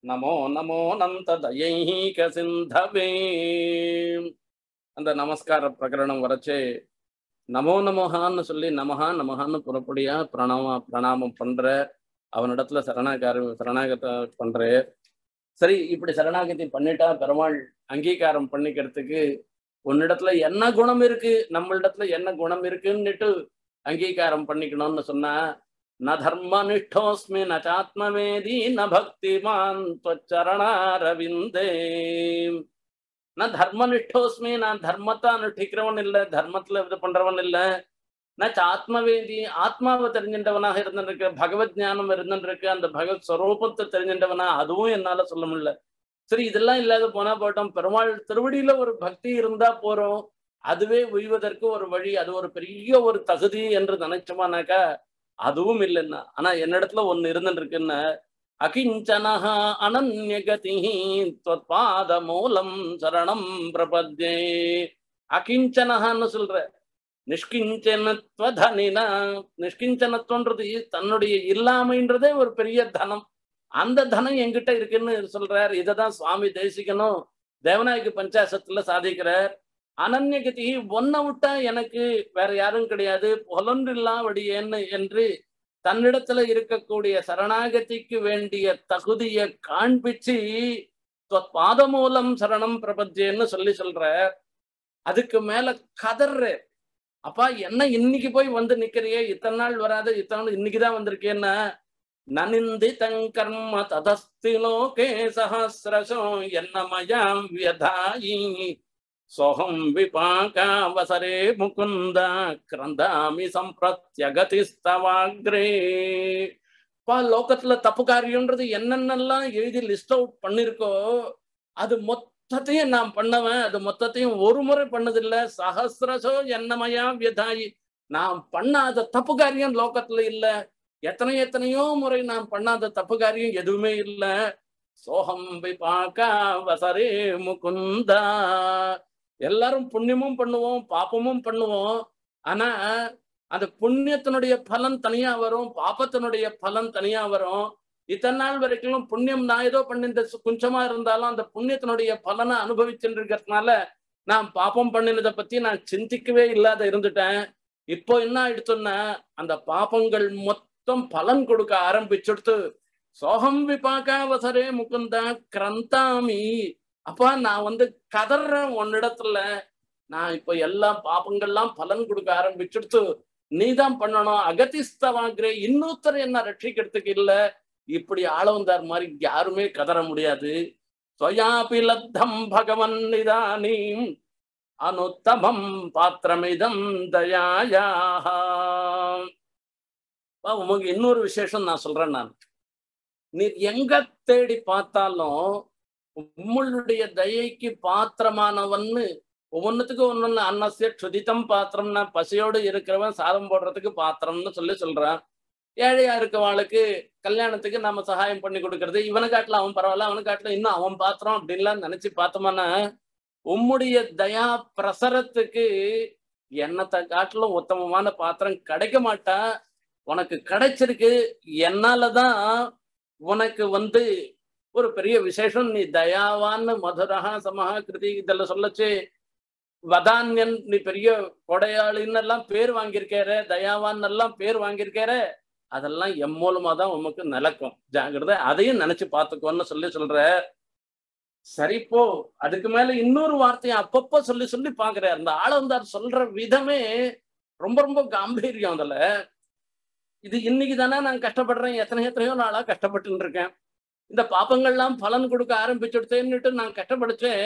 நமோ நமோ நந்த தயைக சிந்தவே அந்த நமஸ்கார பிரகரணம் வரைச்சே நமோ நமஹான்னு சொல்லி நமஹா நமஹான்னு புறப்படியா பிரணாம பிரணாமம் பண்ற அவனிடத்துல சரணாகாரம் சரணாகத்த பண்ற சரி இப்படி சரணாகதி பண்ணிட்டா பெருமாள் அங்கீகாரம் பண்ணிக்கிறதுக்கு உன்னிடத்துல என்ன குணம் இருக்கு நம்மளிடத்துல என்ன குணம் இருக்குன்னுட்டு அங்கீகாரம் பண்ணிக்கணும்னு சொன்னா ந தர்ம நிஷ்டோஸ்மி நாத்மவேதி ந பக்திமான் ரவிந்தே நான் தர்ம நிஷ்டோஸ்மி நான் தர்மத்தை அனுஷ்டிக்கிறவன் இல்லை தர்மத்துல இது பண்றவன் இல்லை என்னாச்சு ஆத்மவேதி ஆத்மாவை தெரிஞ்சின்றவனாக இருந்துருக்கு பகவத் ஞானம் இருந்துருக்கு அந்த பகவத் ஸ்வரூபத்தை தெரிஞ்சின்றவனா அதுவும் என்னால சொல்ல முடியல சரி இதெல்லாம் இல்லாத போனா போட்டோம் பெருமாள் திருவடியில ஒரு பக்தி இருந்தா போறோம் அதுவே உய்வதற்கு ஒரு வழி அது ஒரு பெரிய ஒரு தகுதி என்று நினைச்சோமானாக்கா அதுவும் இல்லைன்னா ஆனா என்னிடத்துல ஒண்ணு இருந்துருக்குன்னு அகிஞ்சனஹா அனன்யகதி பாத மூலம் சரணம் பிரபத்யே அகிஞ்சனஹான்னு சொல்ற நிஷ்கிஞ்சனத்துவ தனினா நிஷ்கிஞ்சனத்துவன்றது தன்னுடைய இல்லாமைன்றதே ஒரு பெரிய தனம் அந்த தனம் எங்கிட்ட இருக்குன்னு சொல்றார் இதை தான் சுவாமி தேசிக்கணும் தேவநாயகி பஞ்சாசத்துல சாதிக்கிறார் அனன்யகதி ஒன்ன விட்டா எனக்கு வேற யாரும் கிடையாது புலன்றில்லா வடியேன்னு என்று தன்னிடத்துல இருக்கக்கூடிய சரணாகதிக்கு வேண்டிய தகுதியை காண்பிச்சு பாதமூலம் சரணம் பிரபஞ்சேன்னு சொல்லி சொல்ற அதுக்கு மேல கதர்ற அப்பா என்ன இன்னைக்கு போய் வந்து நிக்கிறியே இத்தனை நாள் வராது இத்தனை நாள் இன்னைக்குதான் வந்திருக்கேன்னா நனிந்தி தங்கர்ம ததஸ்தி லோகே சஹசிரசோ என்ன மயாம் வியதாயி சோகம் விபாகாவசரே முகுந்த கிரந்தாமி சம்பிரத்யகதிஸ்தவாக்ரே பா லோகத்துல தப்பு காரியம்ன்றது என்னென்னலாம் எழுதி லிஸ்ட் அவுட் பண்ணிருக்கோ அது மொத்த மொத்தத்தையும் நான் பண்ணவன் அது மொத்தத்தையும் ஒரு முறை பண்ணதில்லை சஹசிரசோ என்னமயா வியதாயி நான் பண்ணாத தப்பு காரியம் லோகத்துல இல்லை எத்தனை எத்தனையோ முறை நான் பண்ணாத தப்பு காரியம் எதுவுமே இல்லை சோகம் விபாக்கா வசரே முகுந்தா எல்லாரும் புண்ணியமும் பண்ணுவோம் பாப்பமும் பண்ணுவோம் ஆனா அந்த புண்ணியத்தினுடைய பலன் தனியா வரும் பாப்பத்தினுடைய பலன் தனியா வரும் இத்தனை நாள் வரைக்கும் புண்ணியம் நான் ஏதோ பண்ணிருந்த குஞ்சமா இருந்தாலும் அந்த புண்ணியத்தினுடைய பலனை அனுபவிச்சுருக்கிறதுனால இருக்கிறதுனால நான் பாப்பம் பண்ணினதை பத்தி நான் சிந்திக்கவே இல்லாத இருந்துட்டேன் இப்போ என்ன ஆயிடுச்சுன்னா அந்த பாப்பங்கள் மொத்தம் பலன் கொடுக்க ஆரம்பிச்சுடுத்து சோகம் விபாக்காவசரே முகுந்தா கிரந்தாமி அப்பா நான் வந்து கதற ஒன்னிடத்துல நான் இப்ப எல்லாம் பாப்பங்கள்லாம் பலன் கொடுக்க ஆரம்பிச்சுடுத்து நீதான் பண்ணணும் அகதிஸ்தவாங்கிற இன்னொருத்தர் என்ன ரட்சிக்கிறதுக்கு இல்லை இப்படி ஆளவந்தார் மாதிரி யாருமே கதற முடியாது ஸ்வயாபிலத்தம் பகவன் நிதானீம் அனுத்தமம் பாத்திரமிதம் பா உமக்கு இன்னொரு விசேஷம் நான் சொல்றேன் நான் நீர் எங்க தேடி பார்த்தாலும் உம்முடைய தயைக்கு பாத்திரமானவன்னு ஒவ்வொன்றுத்துக்கு ஒன்னொன்னு அன்னசிய சுதித்தம் பாத்திரம்னா பசியோடு இருக்கிறவன் சாதம் போடுறதுக்கு பாத்திரம்னு சொல்லி சொல்றான் ஏழையா இருக்கவாளுக்கு கல்யாணத்துக்கு நம்ம சகாயம் பண்ணி கொடுக்கறது இவனை காட்டுல அவன் பரவாயில்ல அவனை காட்டுல இன்னும் அவன் பாத்திரம் அப்படின்லாம் நினைச்சு பார்த்தோம்னா உம்முடைய தயா பிரசரத்துக்கு என்னத்தை காட்டிலும் உத்தமமான பாத்திரம் கிடைக்க மாட்டா உனக்கு கிடைச்சிருக்கு என்னாலதான் உனக்கு வந்து ஒரு பெரிய விசேஷம் நீ தயாவான் மதுரஹா சமஹா கிருதி இதெல்லாம் சொல்லச்சு வதான்யன் நீ பெரிய கொடையாளின்னு எல்லாம் பேர் வாங்கியிருக்கேற தயாவான் எல்லாம் பேர் வாங்கியிருக்கேற அதெல்லாம் எம் மூலமா தான் உமக்கு நிலக்கும் ஜாகிரத அதையும் நினைச்சு பார்த்துக்கோன்னு சொல்லி சொல்ற சரி போ அதுக்கு மேல இன்னொரு வார்த்தையை அப்பப்போ சொல்லி சொல்லி பாக்குறாரு இந்த ஆளந்தார் சொல்ற விதமே ரொம்ப ரொம்ப காம்பீரியம் அதுல இது இன்னைக்கு தானே நான் கஷ்டப்படுறேன் எத்தனை எத்தனையோ நாளா கஷ்டப்பட்டு இருக்கேன் இந்த பாப்பங்கள்லாம் பலன் கொடுக்க ஆரம்பிச்சுடுத்தேன்னுட்டு நான் கஷ்டப்படுச்சேன்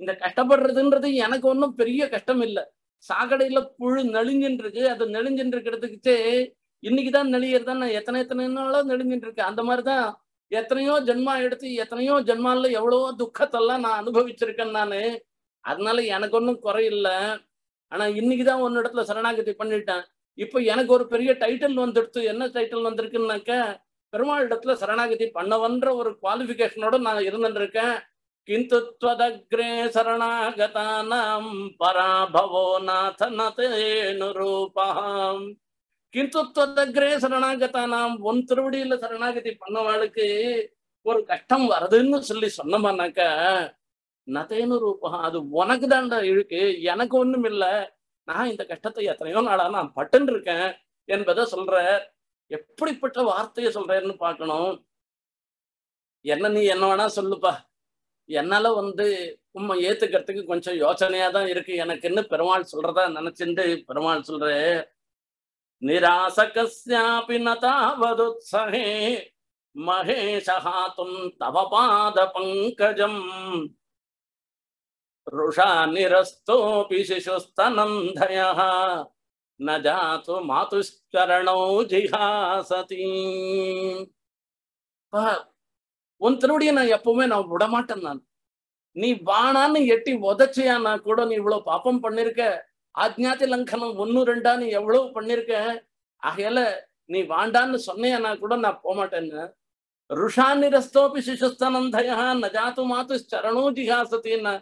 இந்த கஷ்டப்படுறதுன்றது எனக்கு ஒன்றும் பெரிய கஷ்டம் இல்லை சாகடையில புழு நெளிஞ்சின்னு இருக்கு அது நெளிஞ்சின்னு இருக்கிறதுக்கு இன்னைக்குதான் நெளியர் தான் நான் எத்தனை எத்தனை நாளா நெடுஞ்சிட்டு இருக்கேன் அந்த மாதிரிதான் எத்தனையோ ஜென்மா எடுத்து எத்தனையோ ஜென்மால எவ்வளவோ துக்கத்தெல்லாம் நான் அனுபவிச்சிருக்கேன் நானு அதனால எனக்கு ஒன்றும் குறையில்ல ஆனா இன்னைக்குதான் ஒன்னு இடத்துல சரணாகதி பண்ணிட்டேன் இப்போ எனக்கு ஒரு பெரிய டைட்டில் வந்துடுத்து என்ன டைட்டில் வந்திருக்குன்னாக்க பெருமாள் இடத்துல சரணாகதி பண்ணவன்ற ஒரு குவாலிபிகேஷனோட நான் இருந்துருக்கேன் கிந்துத்வதக்ரே சரணாகதானாம் பராபவோ நுரூபாம் கிந்து சரணாகதா நாம் ஒன் திருவடியில சரணாகதி பண்ணவாளுக்கு ஒரு கஷ்டம் வருதுன்னு சொல்லி சொன்னமானாக்கா நதேனு ரூபம் அது உனக்கு தான்டா இழுக்கு எனக்கு ஒண்ணும் இல்லை நான் இந்த கஷ்டத்தை எத்தனையோ நாளா நான் பட்டுன்னு இருக்கேன் என்பதை சொல்ற எப்படிப்பட்ட வார்த்தையை சொல்றேன்னு பார்க்கணும் என்ன நீ என்ன வேணா சொல்லுப்பா என்னால வந்து உண்மை ஏத்துக்கிறதுக்கு கொஞ்சம் யோசனையா தான் இருக்கு எனக்குன்னு பெருமாள் சொல்றதா நினைச்சுட்டு பெருமாள் சொல்ற निरासकस्यापि न तावदुत्सहे தவ பாத பங்கஜம் ருஷா நிரஸ்தோபி निरस्तोऽपि शिशुस्तनन्दयः न जातु मातुश्चरणौ जिहासति உன் திருடிய நான் எப்பவுமே நான் விடமாட்டேன் நான் நீ வாணான்னு எட்டி உதச்சியா கூட நீ இவ்வளவு பாப்பம் பண்ணிருக்க ஆத்ஞாதி லங்கனம் ஒன்னு ரெண்டா நீ எவ்வளவு பண்ணிருக்க ஆகையால நீ வாண்டான்னு சொன்னியனா கூட நான் போமாட்டேன்னு ருஷா நிரஸ்தோபி சிசுஸ்தனந்தயா நஜாத்து மாத்து சரணோ ஜிகாசத்தின்னு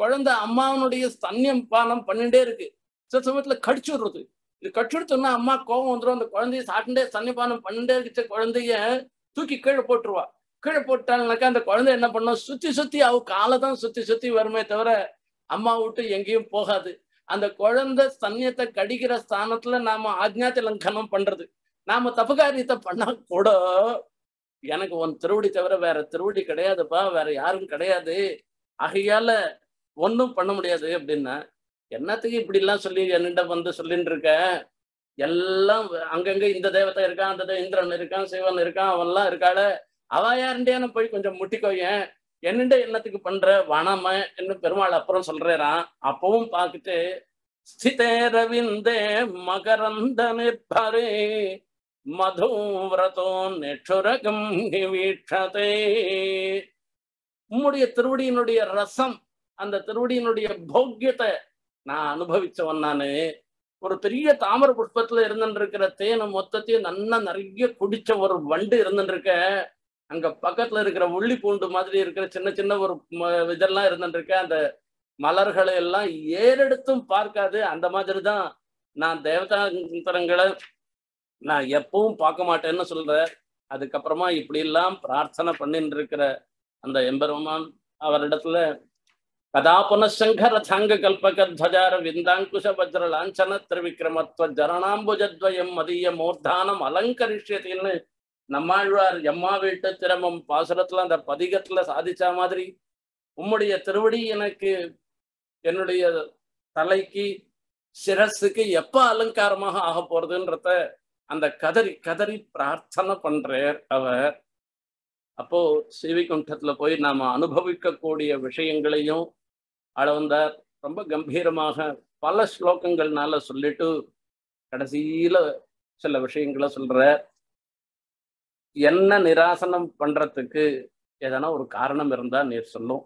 குழந்தை அம்மாவனுடைய ஸ்தன்யம் பானம் பண்ணிட்டே இருக்கு சில சமயத்துல கடிச்சு விடுறது இது கடிச்சுடுத்தோம்னா அம்மா கோவம் வந்துடும் அந்த குழந்தைய சாட்டுண்டே சன்னிபானம் பண்ணிட்டே இருக்கிற குழந்தைய தூக்கி கீழே போட்டுருவா கீழே போட்டாங்கனாக்கா அந்த குழந்தை என்ன பண்ணும் சுத்தி சுத்தி அவ காலை தான் சுத்தி சுத்தி வருமே தவிர அம்மா விட்டு எங்கேயும் போகாது அந்த குழந்தை சன்னியத்தை கடிக்கிற ஸ்தானத்துல நாம ஆஜ்ஞாத்த லங்கனம் பண்றது நாம தப்பு காரியத்தை பண்ணா கூட எனக்கு உன் திருவடி தவிர வேற திருவடி கிடையாதுப்பா வேற யாரும் கிடையாது ஆகையால ஒன்றும் பண்ண முடியாது அப்படின்னா என்னத்துக்கு இப்படி எல்லாம் சொல்லி என்னிடம் வந்து சொல்லிட்டு இருக்க எல்லாம் அங்கங்க இந்த தேவத்தை இருக்கான் அந்த இந்திரன் இருக்கான் சிவன் இருக்கான் அவன்லாம் இருக்காள அவ யாருண்டியான போய் கொஞ்சம் முட்டிக்கோயேன் என்னண்ட எண்ணத்துக்கு பண்ற வனம என்று பெருமாள் அப்புறம் சொல்றேரா அப்பவும் பார்த்துட்டு ஸ்திதேரவிந்தே மகரந்த நிர்பரே மதுவிரதோ நெற்றுரகம் வீட்சதே உம்முடைய திருவடியினுடைய ரசம் அந்த திருவடியினுடைய போக்கியத்தை நான் அனுபவிச்சவன் நானு ஒரு பெரிய தாமர புஷ்பத்துல இருந்துட்டு இருக்கிற தேனை மொத்தத்தையும் நல்லா நிறைய குடிச்ச ஒரு வண்டு இருந்துட்டு இருக்க அங்க பக்கத்துல இருக்கிற உள்ளி பூண்டு மாதிரி இருக்கிற சின்ன சின்ன ஒரு இதெல்லாம் இருந்துருக்க அந்த மலர்களை எல்லாம் ஏறெடுத்தும் பார்க்காது அந்த மாதிரிதான் நான் தேவதாந்திரங்களை நான் எப்பவும் பார்க்க மாட்டேன்னு சொல்ற அதுக்கப்புறமா இப்படி எல்லாம் பிரார்த்தனை பண்ணிட்டு இருக்கிற அந்த எம்பெருமான் அவரிடத்துல கதாபுனசங்கர சாங்க கல்பக தஜார விந்தாங்குஷ வஜ்ர லாஞ்சன திருவிக்ரமத்வ ஜரணாம்புஜத்வயம் மதிய மூர்தானம் அலங்கரிஷ்யத்தின்னு நம்மாழ்வார் எம்மா வீட்டு திறமம் பாசுரத்துல அந்த பதிகத்துல சாதிச்ச மாதிரி உம்முடைய திருவடி எனக்கு என்னுடைய தலைக்கு சிரசுக்கு எப்ப அலங்காரமாக ஆக போறதுன்றத அந்த கதறி கதறி பிரார்த்தனை பண்றார் அவர் அப்போ சிவிகுண்டத்துல போய் நாம அனுபவிக்கக்கூடிய விஷயங்களையும் அளவந்தார் ரொம்ப கம்பீரமாக பல ஸ்லோகங்கள்னால சொல்லிட்டு கடைசியில சில விஷயங்களை சொல்றார் என்ன நிராசனம் பண்றதுக்கு எதனா ஒரு காரணம் இருந்தா நீர் சொல்லும்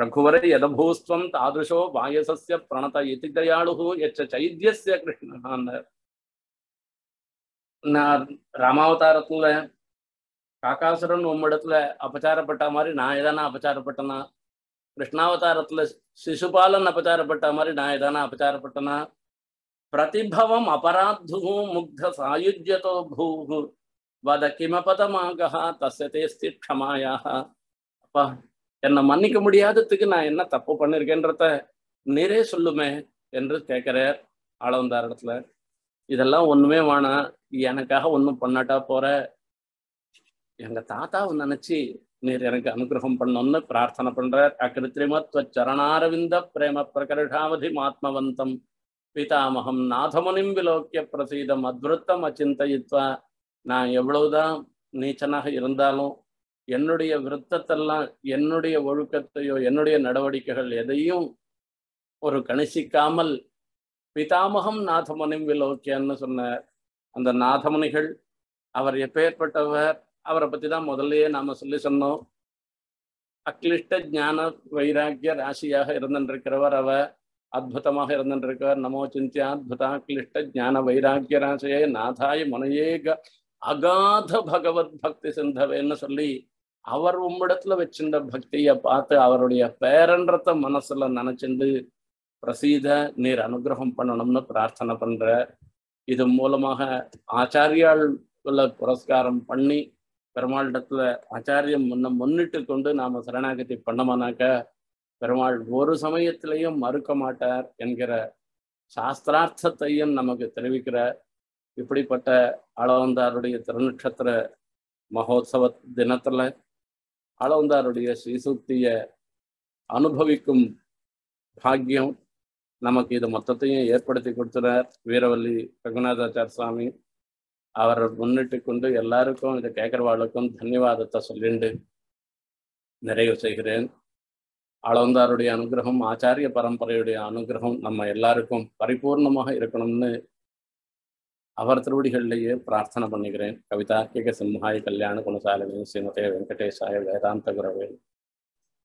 ரகுவரை எதபூஸ்துவம் தாதுஷோ வாயசஸ்ய பிரணத இத்தி தயாளுகு எச்ச சைத்தியசிய கிருஷ்ணனார் நான் ராமாவதாரத்துல காக்காசுரன் உம்மிடத்துல அபச்சாரப்பட்ட மாதிரி நான் எதானா அபச்சாரப்பட்டனா கிருஷ்ணாவதாரத்துல சிசுபாலன் அபச்சாரப்பட்ட மாதிரி நான் எதானா அபச்சாரப்பட்டனா பிரதிபவம் அபராத்து முக்த சாயுஜ்யதோ பூகு வத கிமபதமாக தச தேஸ்தி க்ஷமாயாக அப்பா என்னை மன்னிக்க முடியாததுக்கு நான் என்ன தப்பு பண்ணிருக்கேன்றத நீரே சொல்லுமே என்று கேட்கிறார் ஆளவந்தார் இடத்துல இதெல்லாம் ஒண்ணுமே வேணாம் எனக்காக ஒன்றும் பண்ணட்டா போற எங்க தாத்தாவை நினைச்சு நீர் எனக்கு அனுகிரகம் பண்ணணும்னு பிரார்த்தனை பண்றார் அகிருத்ரிமத்வ சரணாரவிந்த பிரேம பிரகர்ஷாவதி மாத்மவந்தம் பிதாமகம் நாதமுனிம் விலோக்கிய பிரசீதம் அத்வருத்தம் அச்சிந்தயித்வா நான் எவ்வளவுதான் நீச்சனாக இருந்தாலும் என்னுடைய விருத்தத்தெல்லாம் என்னுடைய ஒழுக்கத்தையோ என்னுடைய நடவடிக்கைகள் எதையும் ஒரு கணிசிக்காமல் பிதாமகம் நாதமுனிம் விலோக்கியன்னு சொன்னார் அந்த நாதமுனிகள் அவர் எப்பேற்பட்டவர் அவரை பற்றி தான் முதல்லயே நாம் சொல்லி சொன்னோம் அக்லிஷ்ட ஞான வைராக்கிய ராசியாக இருந்துருக்கிறவர் அவர் அத்புதமாக இருந்துருக்கவர் நமோ சிந்தியா அத்தா அக்லிஷ்ட ஞான வைராக்கிய ராசியை நாதாய முனையே அகாத பகவத் பக்தி சிந்தவைன்னு சொல்லி அவர் உம்மிடத்துல வச்சிருந்த பக்திய பார்த்து அவருடைய பேரன்றத்தை மனசுல நினைச்சிருந்து பிரசீத நீர் அனுகிரகம் பண்ணணும்னு பிரார்த்தனை பண்ற இது மூலமாக ஆச்சாரியாள் புரஸ்காரம் பண்ணி பெருமாளிடத்துல ஆச்சாரியம் முன்ன முன்னிட்டு கொண்டு நாம சரணாகதி பண்ணமானாக்க பெருமாள் ஒரு சமயத்திலையும் மறுக்க மாட்டார் என்கிற சாஸ்திரார்த்தத்தையும் நமக்கு தெரிவிக்கிற இப்படிப்பட்ட அளவந்தாருடைய திருநட்சத்திர மகோத்சவ தினத்தில் அளவந்தாருடைய ஸ்ரீசூக்தியை அனுபவிக்கும் பாக்கியம் நமக்கு இது மொத்தத்தையும் ஏற்படுத்தி கொடுத்துறார் வீரவல்லி ரகுநாதாச்சார் சுவாமி அவர் முன்னிட்டு கொண்டு எல்லாருக்கும் இதை கேட்குறவாளுக்கும் தன்யவாதத்தை சொல்லிண்டு நிறைவு செய்கிறேன் அளவந்தாருடைய அனுகிரகம் ஆச்சாரிய பரம்பரையுடைய அனுகிரகம் நம்ம எல்லாருக்கும் பரிபூர்ணமாக இருக்கணும்னு அவர் திருவடிகளிலேயே பிரார்த்தனை பண்ணுகிறேன் கவிதா கவிதாக்கிய சிம்ஹாய் கல்யாண குணசாலினி ஸ்ரீமதே வெங்கடேஷாய் வேதாந்த குரவே